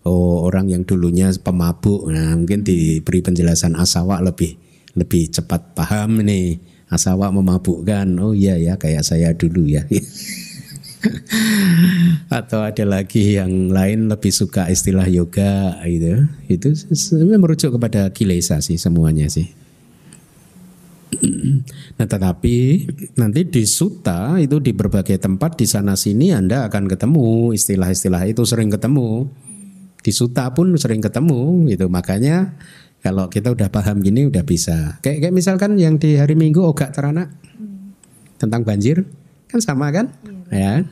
oh orang yang dulunya pemabuk. Nah, mungkin diberi penjelasan asawa lebih lebih cepat paham nih Asawa memabukkan. Oh iya ya kayak saya dulu ya. Atau ada lagi yang lain lebih suka istilah yoga gitu. Itu sebenarnya merujuk kepada kilesa sih semuanya sih. Nah, tetapi nanti di suta itu di berbagai tempat di sana sini Anda akan ketemu istilah-istilah itu sering ketemu. Di suta pun sering ketemu gitu. Makanya kalau kita udah paham gini udah bisa. Kayak, kayak misalkan yang di hari Minggu ogak terana hmm. tentang banjir kan sama kan? Iya,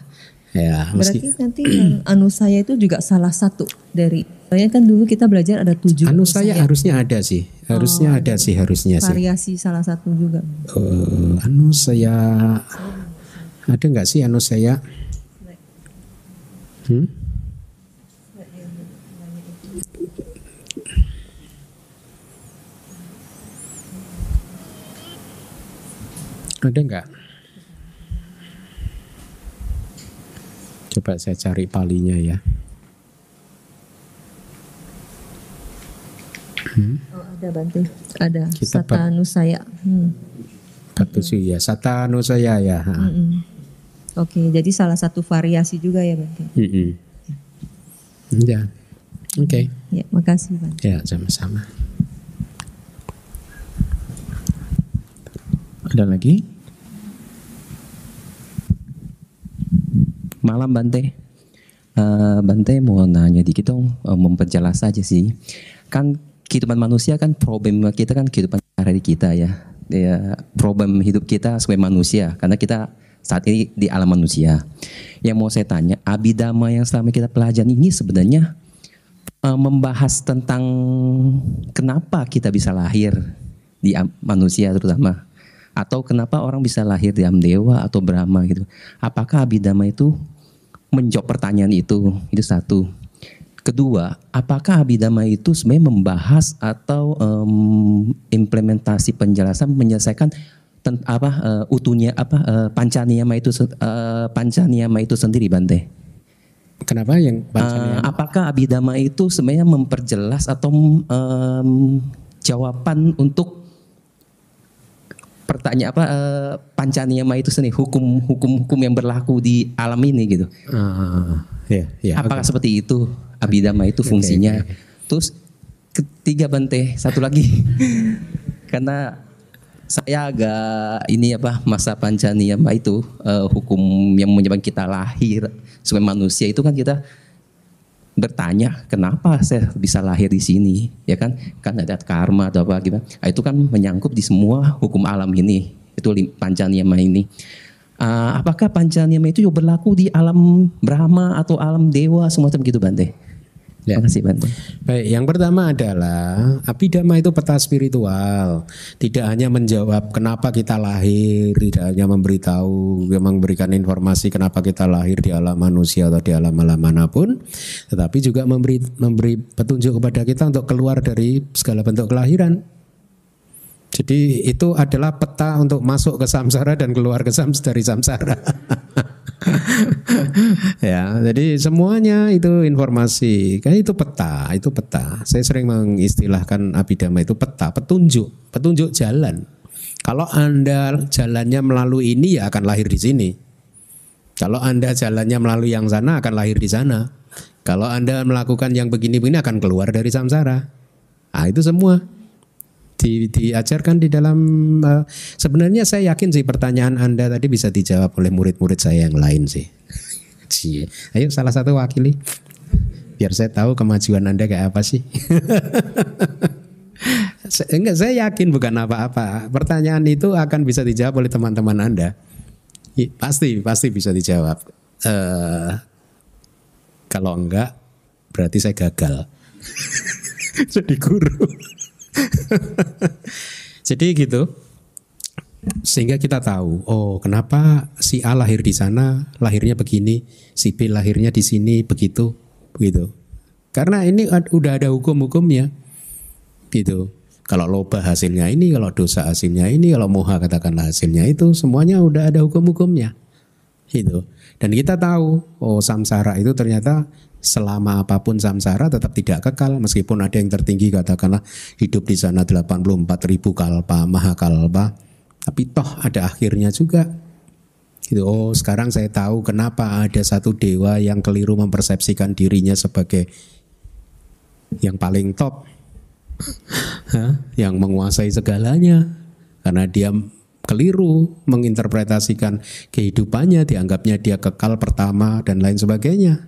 ya. Ya, meski... Berarti nanti anu saya itu juga salah satu dari soalnya kan dulu kita belajar ada tujuh. anu, anu saya harusnya ada sih, harusnya oh, ada sih harusnya variasi sih. Variasi salah satu juga. Uh, saya ada nggak sih anu saya Hmm? Ada nggak? Coba saya cari palinya ya. Hmm? Oh, ada bantu. Ada. Kita nusaya. Hmm. sih ya. nusaya ya. Hmm-hmm. Oke, okay, jadi salah satu variasi juga ya Bante. Mm Ya. Oke. Okay. Ya, makasih Bante. Ya, sama-sama. Ada lagi? Malam Bante. Uh, Bante mau nanya dikit dong, uh, memperjelas aja sih. Kan kehidupan manusia kan problem kita kan kehidupan hari kita ya. ya problem hidup kita sebagai manusia karena kita saat ini di alam manusia. Yang mau saya tanya, abidama yang selama kita pelajari ini sebenarnya uh, membahas tentang kenapa kita bisa lahir di manusia terutama atau kenapa orang bisa lahir di dewa atau Brahma gitu. Apakah abidama itu menjawab pertanyaan itu itu satu kedua apakah abidama itu sebenarnya membahas atau um, implementasi penjelasan menyelesaikan ten, apa uh, utuhnya apa uh, eh, pancaniyama itu uh, eh, pancaniyama itu sendiri Bante kenapa yang Uh, apakah abidama itu sebenarnya memperjelas atau um, jawaban untuk bertanya apa uh, eh, pancaniyama itu sendiri hukum hukum hukum yang berlaku di alam ini gitu. Uh, yeah, yeah, ya, Apakah okay. seperti itu abidama itu fungsinya? Okay, okay. Terus ketiga bante satu lagi karena saya agak ini apa masa pancaniyama itu uh, hukum yang menyebabkan kita lahir sebagai manusia itu kan kita bertanya kenapa saya bisa lahir di sini ya kan kan ada karma atau apa gitu nah, itu kan menyangkut di semua hukum alam ini itu panjangnya ini uh, apakah panjangnya itu berlaku di alam Brahma atau alam dewa semacam gitu Bante Ya. Makasih Bante. Baik, yang pertama adalah abidama itu peta spiritual. Tidak hanya menjawab kenapa kita lahir, tidak hanya memberitahu, memberikan informasi kenapa kita lahir di alam manusia atau di alam alam manapun, tetapi juga memberi memberi petunjuk kepada kita untuk keluar dari segala bentuk kelahiran. Jadi itu adalah peta untuk masuk ke samsara dan keluar ke sams dari samsara. ya, jadi semuanya itu informasi. Kan itu peta, itu peta. Saya sering mengistilahkan abidama itu peta, petunjuk, petunjuk jalan. Kalau Anda jalannya melalui ini ya akan lahir di sini. Kalau Anda jalannya melalui yang sana akan lahir di sana. Kalau Anda melakukan yang begini-begini akan keluar dari samsara. Ah itu semua di, diajarkan di dalam uh, sebenarnya saya yakin sih pertanyaan Anda tadi bisa dijawab oleh murid-murid saya yang lain sih. Cie. Ayo salah satu wakili. Biar saya tahu kemajuan Anda kayak apa sih. Enggak, saya yakin bukan apa-apa. Pertanyaan itu akan bisa dijawab oleh teman-teman Anda. Pasti, pasti bisa dijawab. Uh, kalau enggak, berarti saya gagal. Jadi guru. Jadi gitu. Sehingga kita tahu, oh kenapa si A lahir di sana, lahirnya begini, si B lahirnya di sini, begitu, begitu. Karena ini udah ada hukum-hukumnya, gitu. Kalau loba hasilnya ini, kalau dosa hasilnya ini, kalau moha katakanlah hasilnya itu, semuanya udah ada hukum-hukumnya, gitu. Dan kita tahu, oh samsara itu ternyata selama apapun samsara tetap tidak kekal meskipun ada yang tertinggi katakanlah hidup di sana 84 ribu kalpa tapi toh ada akhirnya juga gitu oh sekarang saya tahu kenapa ada satu dewa yang keliru mempersepsikan dirinya sebagai yang paling top yang menguasai segalanya karena dia keliru menginterpretasikan kehidupannya dianggapnya dia kekal pertama dan lain sebagainya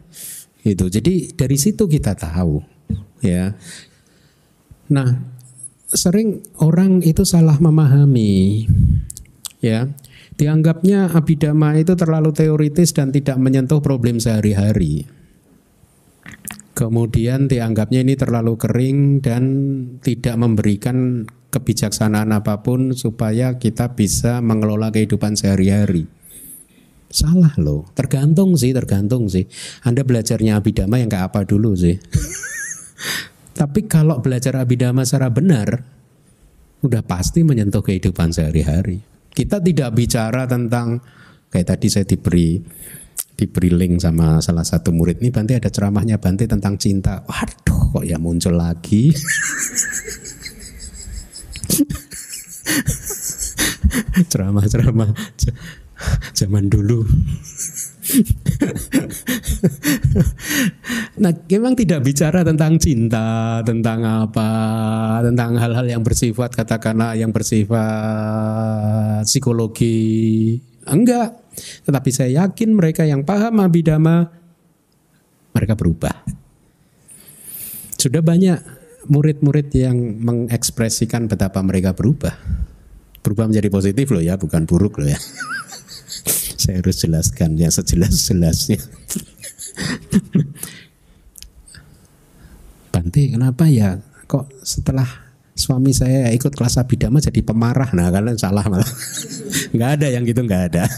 itu. Jadi dari situ kita tahu ya. Nah, sering orang itu salah memahami ya. Dianggapnya abidama itu terlalu teoritis dan tidak menyentuh problem sehari-hari. Kemudian dianggapnya ini terlalu kering dan tidak memberikan kebijaksanaan apapun supaya kita bisa mengelola kehidupan sehari-hari. Salah loh. Tergantung sih, tergantung sih. Anda belajarnya abidama yang kayak apa dulu sih. Tapi kalau belajar abidama secara benar, udah pasti menyentuh kehidupan sehari-hari. Kita tidak bicara tentang kayak tadi saya diberi diberi link sama salah satu murid nih Bante ada ceramahnya Bante tentang cinta. Waduh, kok ya muncul lagi. ceramah-ceramah zaman dulu. nah, memang tidak bicara tentang cinta, tentang apa, tentang hal-hal yang bersifat katakanlah yang bersifat psikologi. Enggak. Tetapi saya yakin mereka yang paham abidama mereka berubah. Sudah banyak murid-murid yang mengekspresikan betapa mereka berubah. Berubah menjadi positif loh ya, bukan buruk loh ya saya harus jelaskan yang sejelas-jelasnya. Bante, kenapa ya kok setelah suami saya ikut kelas abidama jadi pemarah? Nah, kalian salah malah. nggak ada yang gitu, nggak ada.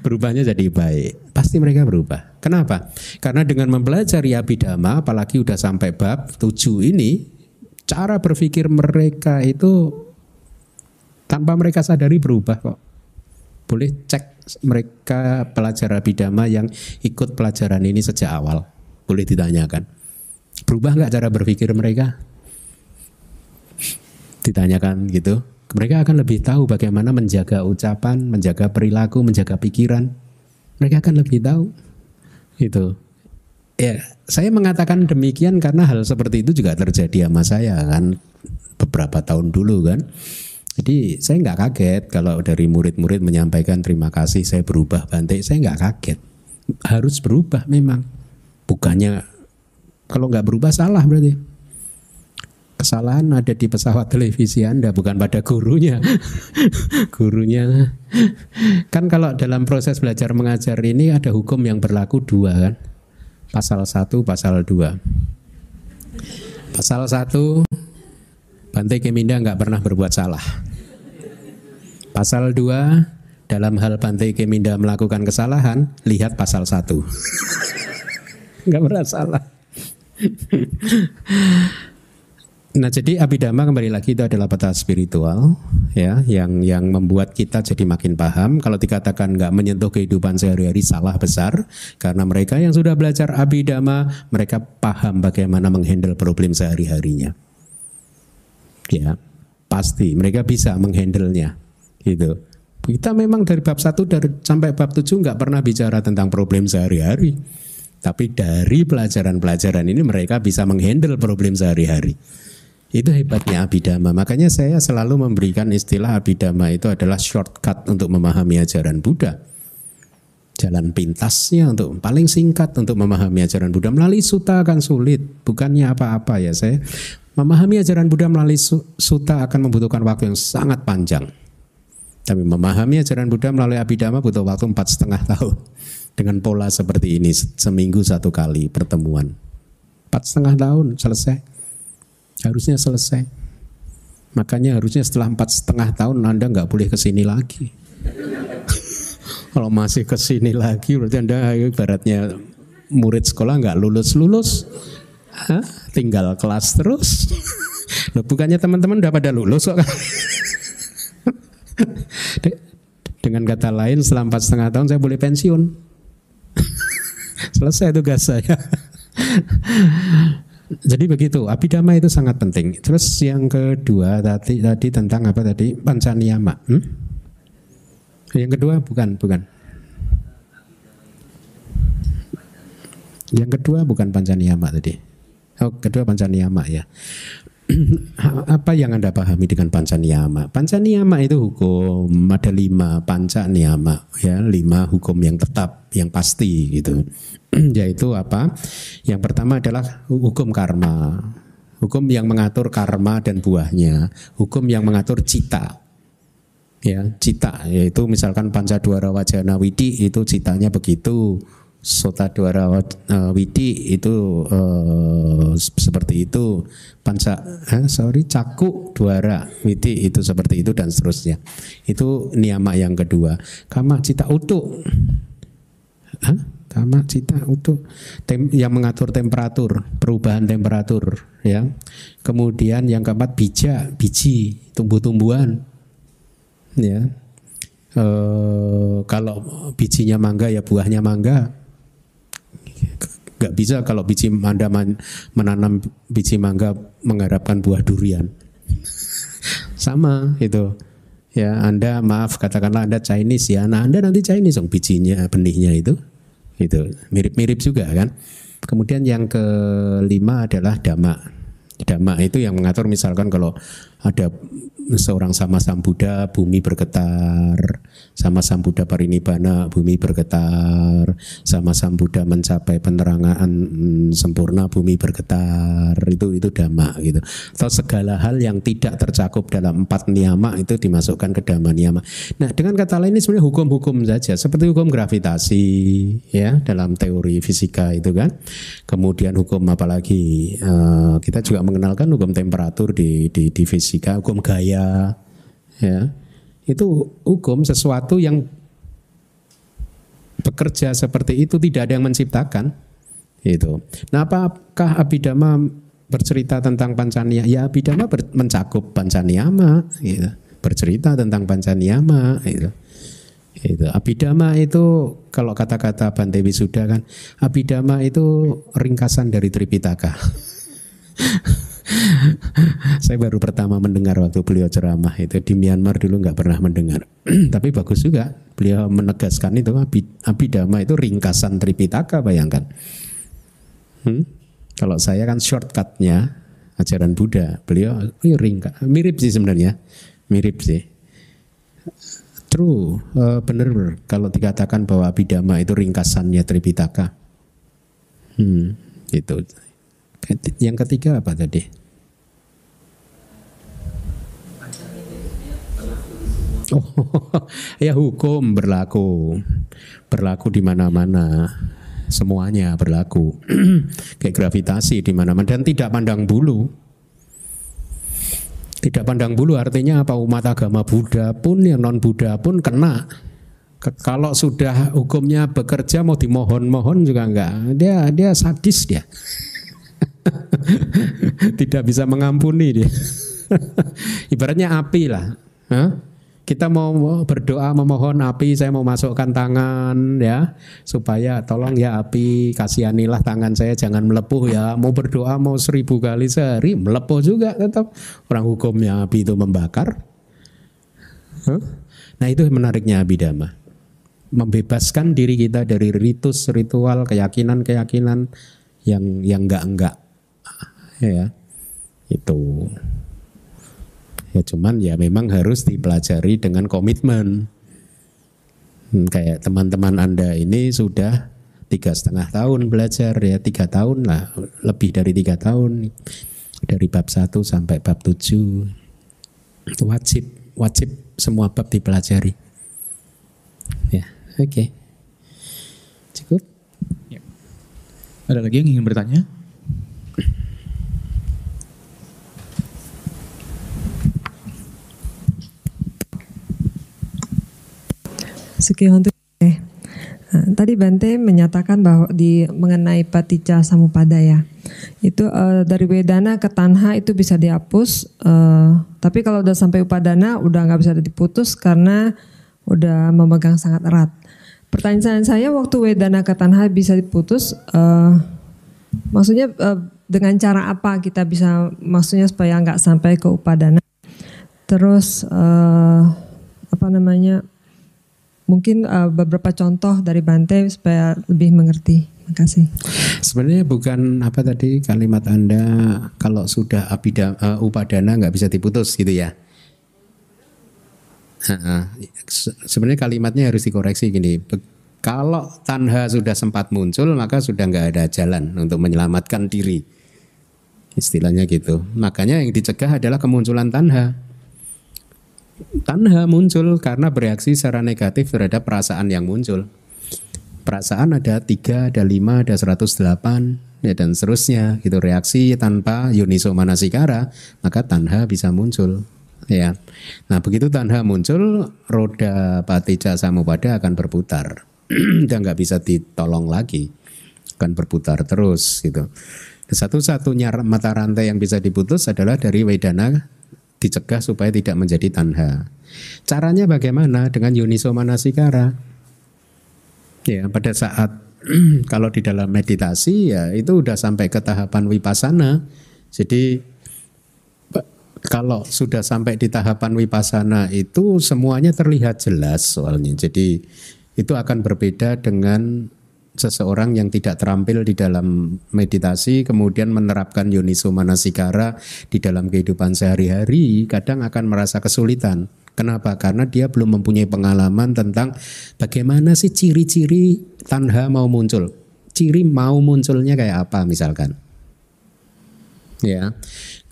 Berubahnya jadi baik. Pasti mereka berubah. Kenapa? Karena dengan mempelajari abidama, apalagi udah sampai bab tujuh ini, cara berpikir mereka itu tanpa mereka sadari berubah kok boleh cek mereka pelajar bidama yang ikut pelajaran ini sejak awal boleh ditanyakan berubah nggak cara berpikir mereka ditanyakan gitu mereka akan lebih tahu bagaimana menjaga ucapan menjaga perilaku menjaga pikiran mereka akan lebih tahu itu ya saya mengatakan demikian karena hal seperti itu juga terjadi sama saya kan beberapa tahun dulu kan jadi saya nggak kaget kalau dari murid-murid menyampaikan terima kasih saya berubah bantai saya nggak kaget. Harus berubah memang. Bukannya kalau nggak berubah salah berarti. Kesalahan ada di pesawat televisi Anda bukan pada gurunya. gurunya kan kalau dalam proses belajar mengajar ini ada hukum yang berlaku dua kan. Pasal satu pasal dua Pasal satu Bante Keminda nggak pernah berbuat salah. Pasal 2, dalam hal Bante Keminda melakukan kesalahan, lihat pasal 1. nggak pernah salah. Nah, jadi abidama kembali lagi itu adalah peta spiritual ya yang yang membuat kita jadi makin paham. Kalau dikatakan nggak menyentuh kehidupan sehari-hari salah besar karena mereka yang sudah belajar abidama mereka paham bagaimana menghandle problem sehari-harinya ya pasti mereka bisa menghandlenya gitu kita memang dari bab satu dari sampai bab tujuh nggak pernah bicara tentang problem sehari-hari tapi dari pelajaran-pelajaran ini mereka bisa menghandle problem sehari-hari itu hebatnya abidama makanya saya selalu memberikan istilah abidama itu adalah shortcut untuk memahami ajaran Buddha jalan pintasnya untuk paling singkat untuk memahami ajaran Buddha melalui suta akan sulit bukannya apa-apa ya saya memahami ajaran Buddha melalui suta akan membutuhkan waktu yang sangat panjang tapi memahami ajaran Buddha melalui abidama butuh waktu empat setengah tahun dengan pola seperti ini seminggu satu kali pertemuan empat setengah tahun selesai harusnya selesai makanya harusnya setelah empat setengah tahun anda nggak boleh kesini lagi kalau masih ke sini lagi berarti Anda ibaratnya murid sekolah nggak lulus-lulus. Tinggal kelas terus. Loh, bukannya teman-teman udah pada lulus kok. Dengan kata lain selama empat setengah tahun saya boleh pensiun. Selesai tugas saya. Jadi begitu, abidama itu sangat penting. Terus yang kedua tadi tadi tentang apa tadi? Pancaniyama. Hmm? Yang kedua bukan, bukan. Yang kedua bukan pancaniyama tadi. Oh, kedua pancaniyama ya. Apa yang Anda pahami dengan pancaniyama? Pancaniyama itu hukum, ada lima pancaniyama, ya, lima hukum yang tetap, yang pasti gitu. Yaitu apa? Yang pertama adalah hukum karma. Hukum yang mengatur karma dan buahnya, hukum yang mengatur cita, ya cita yaitu misalkan panca Pancadwara Wajana Widi itu citanya begitu Sota dua rawat e, Widi itu eh, seperti itu Panca eh, sorry Caku rawat Widi itu seperti itu dan seterusnya itu niyama yang kedua Kama cita utuh Hah? Kama cita utuh Tem, yang mengatur temperatur perubahan temperatur ya kemudian yang keempat bijak biji tumbuh-tumbuhan ya e, kalau bijinya mangga ya buahnya mangga nggak bisa kalau biji anda menanam biji mangga mengharapkan buah durian sama itu ya anda maaf katakanlah anda Chinese ya nah anda nanti Chinese dong bijinya benihnya itu itu mirip-mirip juga kan kemudian yang kelima adalah dama dama itu yang mengatur misalkan kalau ada seorang sama Buddha bumi bergetar sama Buddha parinibbana bumi bergetar sama Buddha mencapai penerangan sempurna bumi bergetar itu itu dhamma gitu atau segala hal yang tidak tercakup dalam empat niyama itu dimasukkan ke dhamma niyama nah dengan kata lain ini sebenarnya hukum-hukum saja seperti hukum gravitasi ya dalam teori fisika itu kan kemudian hukum apalagi uh, kita juga mengenalkan hukum temperatur di di, di fisika fisika, hukum gaya, ya itu hukum sesuatu yang bekerja seperti itu tidak ada yang menciptakan itu. Nah, apakah abidama bercerita tentang pancania? Ya abidama mencakup Pancaniyama, gitu. bercerita tentang Pancaniyama. gitu. Itu. Abidama itu kalau kata-kata Bantewi Wisuda kan, abidama itu ringkasan dari Tripitaka. saya baru pertama mendengar waktu beliau ceramah itu di Myanmar dulu nggak pernah mendengar. Tapi bagus juga beliau menegaskan itu abidama itu ringkasan Tripitaka bayangkan. Hmm? Kalau saya kan shortcutnya ajaran Buddha, beliau, beliau ringka mirip sih sebenarnya, mirip sih. True, uh, eh, benar kalau dikatakan bahwa abidama itu ringkasannya Tripitaka. Hmm, itu. Yang ketiga apa tadi? Oh, ya hukum berlaku. Berlaku di mana-mana. Semuanya berlaku. Kayak gravitasi di mana-mana dan tidak pandang bulu. Tidak pandang bulu artinya apa umat agama Buddha pun yang non Buddha pun kena. kalau sudah hukumnya bekerja mau dimohon-mohon juga enggak. Dia dia sadis dia. tidak bisa mengampuni dia. Ibaratnya api lah. Huh? kita mau berdoa memohon api saya mau masukkan tangan ya supaya tolong ya api kasihanilah tangan saya jangan melepuh ya mau berdoa mau seribu kali sehari melepuh juga tetap orang hukumnya api itu membakar huh? nah itu menariknya abidama membebaskan diri kita dari ritus ritual keyakinan keyakinan yang yang enggak enggak ya itu ya cuman ya memang harus dipelajari dengan komitmen hmm, kayak teman-teman anda ini sudah tiga setengah tahun belajar ya tiga tahun lah lebih dari tiga tahun dari bab satu sampai bab 7 wajib wajib semua bab dipelajari ya oke okay. cukup ya. ada lagi yang ingin bertanya Suki Hontu. Nah, eh, eh, tadi Bante menyatakan bahwa di mengenai patica samupadaya itu uh, dari wedana ke tanha itu bisa dihapus, uh, tapi kalau udah sampai upadana udah nggak bisa diputus karena udah memegang sangat erat. Pertanyaan saya waktu wedana ke tanha bisa diputus, uh, maksudnya uh, dengan cara apa kita bisa maksudnya supaya nggak sampai ke upadana? Terus uh, apa namanya? mungkin uh, beberapa contoh dari Bante supaya lebih mengerti. Terima Sebenarnya bukan apa tadi kalimat Anda kalau sudah abida, uh, upadana nggak bisa diputus gitu ya. sebenarnya kalimatnya harus dikoreksi gini. Kalau tanha sudah sempat muncul maka sudah nggak ada jalan untuk menyelamatkan diri. Istilahnya gitu. Makanya yang dicegah adalah kemunculan tanha tanha muncul karena bereaksi secara negatif terhadap perasaan yang muncul. Perasaan ada tiga, ada lima, ada seratus ya dan seterusnya. Itu reaksi tanpa yuniso manasikara, maka tanha bisa muncul. Ya. Nah, begitu tanha muncul, roda patija samupada akan berputar dan nggak bisa ditolong lagi. Akan berputar terus gitu. Satu-satunya mata rantai yang bisa diputus adalah dari wedana dicegah supaya tidak menjadi tanha. Caranya bagaimana dengan Yuniso Manasikara? Ya, pada saat kalau di dalam meditasi ya itu sudah sampai ke tahapan wipasana. Jadi kalau sudah sampai di tahapan wipasana itu semuanya terlihat jelas soalnya. Jadi itu akan berbeda dengan seseorang yang tidak terampil di dalam meditasi kemudian menerapkan yoniso manasikara di dalam kehidupan sehari-hari kadang akan merasa kesulitan. Kenapa? Karena dia belum mempunyai pengalaman tentang bagaimana sih ciri-ciri tanha mau muncul. Ciri mau munculnya kayak apa misalkan. Ya.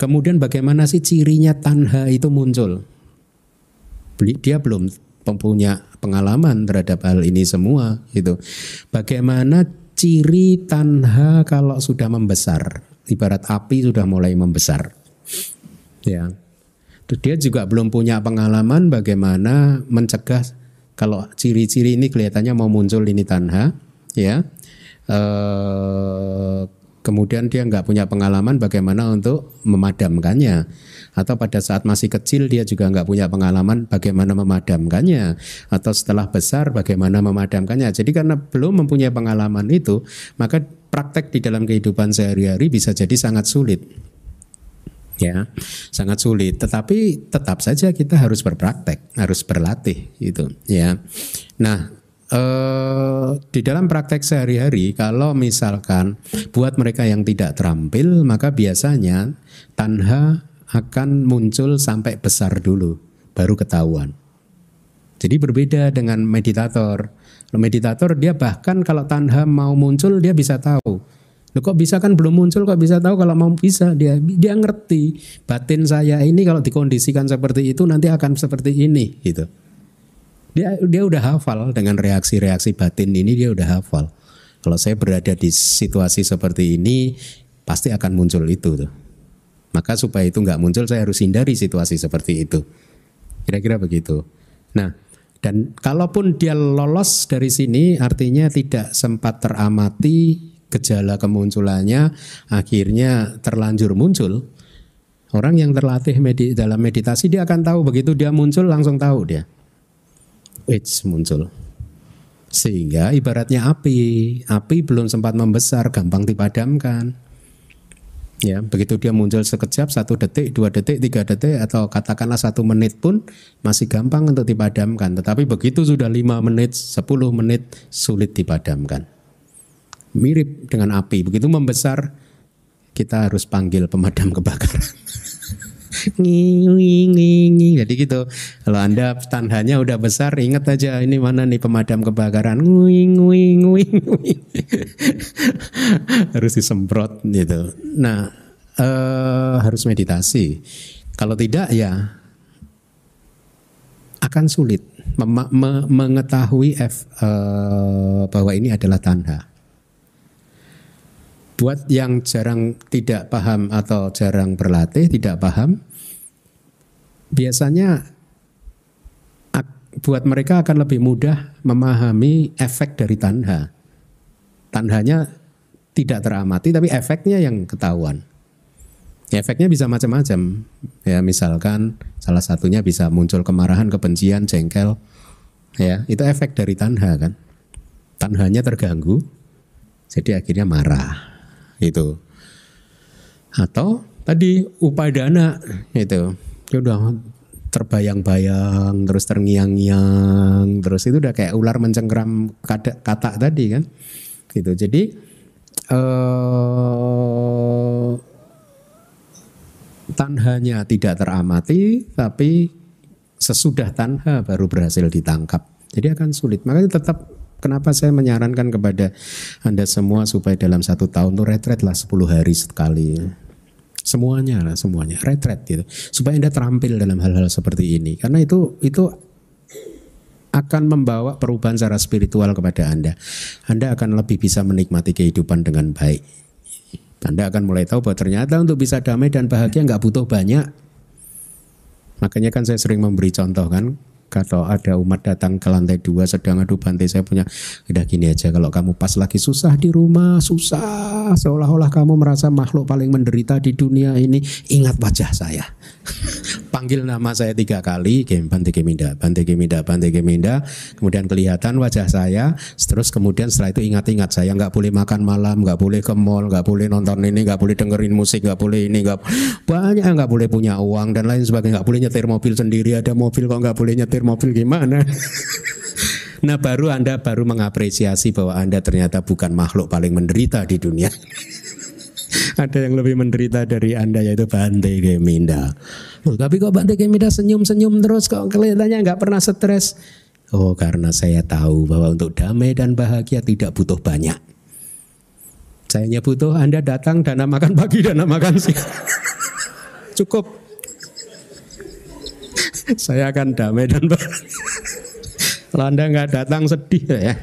Kemudian bagaimana sih cirinya tanha itu muncul? Dia belum punya pengalaman terhadap hal ini semua gitu. Bagaimana ciri tanha kalau sudah membesar? Ibarat api sudah mulai membesar. Ya. Dia juga belum punya pengalaman bagaimana mencegah kalau ciri-ciri ini kelihatannya mau muncul ini tanha, ya. Eh, kemudian dia nggak punya pengalaman bagaimana untuk memadamkannya atau pada saat masih kecil dia juga nggak punya pengalaman bagaimana memadamkannya atau setelah besar bagaimana memadamkannya jadi karena belum mempunyai pengalaman itu maka praktek di dalam kehidupan sehari-hari bisa jadi sangat sulit ya sangat sulit tetapi tetap saja kita harus berpraktek harus berlatih itu ya nah Uh, di dalam praktek sehari-hari kalau misalkan buat mereka yang tidak terampil maka biasanya tanha akan muncul sampai besar dulu, baru ketahuan. Jadi berbeda dengan meditator. Kalau Meditator dia bahkan kalau tanha mau muncul dia bisa tahu. Loh kok bisa kan belum muncul kok bisa tahu kalau mau bisa dia dia ngerti batin saya ini kalau dikondisikan seperti itu nanti akan seperti ini gitu. Dia dia udah hafal dengan reaksi-reaksi batin ini dia udah hafal. Kalau saya berada di situasi seperti ini pasti akan muncul itu tuh. Maka supaya itu nggak muncul saya harus hindari situasi seperti itu. Kira-kira begitu. Nah, dan kalaupun dia lolos dari sini artinya tidak sempat teramati gejala kemunculannya akhirnya terlanjur muncul. Orang yang terlatih medi dalam meditasi dia akan tahu begitu dia muncul langsung tahu dia. It's muncul. Sehingga ibaratnya api, api belum sempat membesar gampang dipadamkan ya begitu dia muncul sekejap satu detik dua detik tiga detik atau katakanlah satu menit pun masih gampang untuk dipadamkan tetapi begitu sudah lima menit sepuluh menit sulit dipadamkan mirip dengan api begitu membesar kita harus panggil pemadam kebakaran jadi gitu kalau anda tandanya udah besar ingat aja ini mana nih pemadam kebakaran nguing nguing, nguing. harus disemprot gitu nah eh, harus meditasi kalau tidak ya akan sulit mem- mengetahui F, eh, bahwa ini adalah tanda buat yang jarang tidak paham atau jarang berlatih, tidak paham, biasanya buat mereka akan lebih mudah memahami efek dari tanha. Tanhanya tidak teramati tapi efeknya yang ketahuan. Efeknya bisa macam-macam. Ya, misalkan salah satunya bisa muncul kemarahan, kebencian, jengkel. Ya, itu efek dari tanha kan. Tanhanya terganggu, jadi akhirnya marah gitu. Atau tadi upadana itu itu ya udah terbayang-bayang terus terngiang-ngiang terus itu udah kayak ular mencengkram kata, kata tadi kan gitu jadi eh, tanhanya tidak teramati tapi sesudah tanha baru berhasil ditangkap jadi akan sulit makanya tetap Kenapa saya menyarankan kepada Anda semua supaya dalam satu tahun tuh retret lah 10 hari sekali. Semuanya lah, semuanya retret gitu. Supaya Anda terampil dalam hal-hal seperti ini. Karena itu itu akan membawa perubahan secara spiritual kepada Anda. Anda akan lebih bisa menikmati kehidupan dengan baik. Anda akan mulai tahu bahwa ternyata untuk bisa damai dan bahagia nggak butuh banyak. Makanya kan saya sering memberi contoh kan, atau ada umat datang ke lantai dua sedang aduh bantai saya punya udah gini aja kalau kamu pas lagi susah di rumah susah seolah-olah kamu merasa makhluk paling menderita di dunia ini ingat wajah saya panggil nama saya tiga kali game bantai geminda bantai geminda bantai geminda kemudian kelihatan wajah saya terus kemudian setelah itu ingat-ingat saya nggak boleh makan malam nggak boleh ke mall nggak boleh nonton ini nggak boleh dengerin musik nggak boleh ini nggak banyak nggak boleh punya uang dan lain sebagainya nggak boleh nyetir mobil sendiri ada mobil kok nggak boleh nyetir nyetir mobil gimana? nah baru Anda baru mengapresiasi bahwa Anda ternyata bukan makhluk paling menderita di dunia. Ada yang lebih menderita dari Anda yaitu Bante Geminda. Oh, tapi kok Bante Geminda senyum-senyum terus kok kelihatannya nggak pernah stres? Oh karena saya tahu bahwa untuk damai dan bahagia tidak butuh banyak. Saya hanya butuh Anda datang dana makan pagi, dana makan siang. Cukup saya akan damai dan bahagia. Kalau Anda nggak datang sedih ya.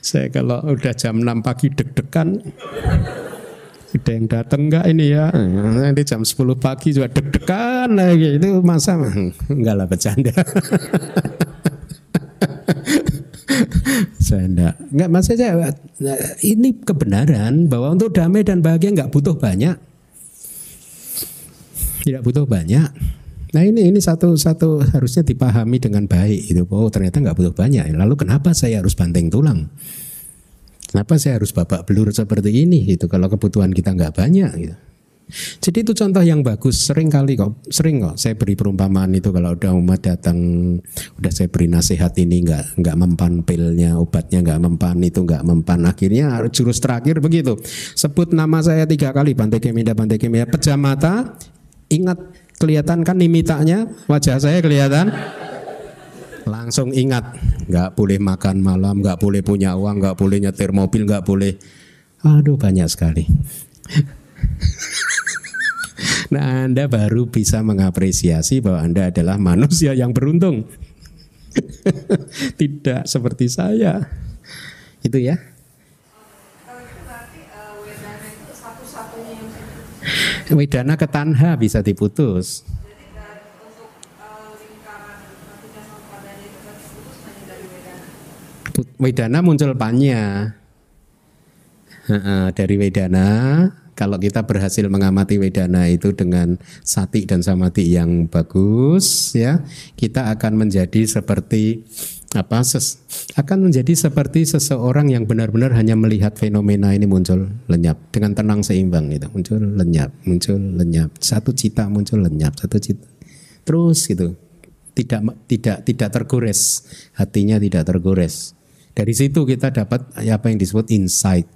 saya kalau udah jam 6 pagi deg-degan ada yang datang nggak ini ya nanti jam 10 pagi juga deg-degan lagi itu masa enggak lah bercanda saya Enggak enggak maksud saya ini kebenaran bahwa untuk damai dan bahagia enggak butuh banyak. Tidak butuh banyak. Nah ini ini satu satu harusnya dipahami dengan baik itu. Oh ternyata nggak butuh banyak. Lalu kenapa saya harus banting tulang? Kenapa saya harus babak belur seperti ini? Itu kalau kebutuhan kita nggak banyak. Gitu. Jadi itu contoh yang bagus. Sering kali kok, sering kok saya beri perumpamaan itu kalau udah umat datang, udah saya beri nasihat ini nggak nggak mempan pilnya, obatnya nggak mempan itu nggak mempan. Akhirnya jurus terakhir begitu. Sebut nama saya tiga kali, Bante Kemida, Bante Kemida. Pejam mata, ingat kelihatan kan nimitanya, wajah saya kelihatan langsung ingat nggak boleh makan malam nggak boleh punya uang nggak boleh nyetir mobil nggak boleh aduh banyak sekali Nah, Anda baru bisa mengapresiasi bahwa Anda adalah manusia yang beruntung. Tidak seperti saya. Itu ya. Wedana ke tanha bisa diputus. Wedana muncul panya. Dari wedana kalau kita berhasil mengamati wedana itu dengan sati dan samati yang bagus ya kita akan menjadi seperti apa ses, akan menjadi seperti seseorang yang benar-benar hanya melihat fenomena ini muncul lenyap dengan tenang seimbang gitu muncul lenyap muncul lenyap satu cita muncul lenyap satu cita terus gitu tidak tidak tidak tergores hatinya tidak tergores dari situ kita dapat ya, apa yang disebut insight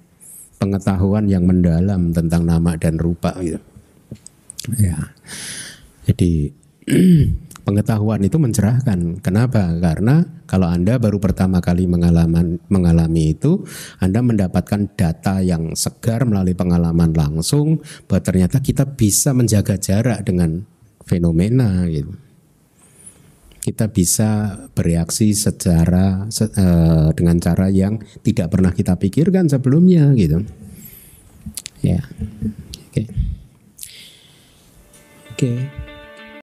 pengetahuan yang mendalam tentang nama dan rupa gitu. Ya. Jadi pengetahuan itu mencerahkan. Kenapa? Karena kalau Anda baru pertama kali mengalami mengalami itu, Anda mendapatkan data yang segar melalui pengalaman langsung bahwa ternyata kita bisa menjaga jarak dengan fenomena gitu kita bisa bereaksi secara se, uh, dengan cara yang tidak pernah kita pikirkan sebelumnya gitu. Ya. Yeah. Oke. Okay. Oke. Okay.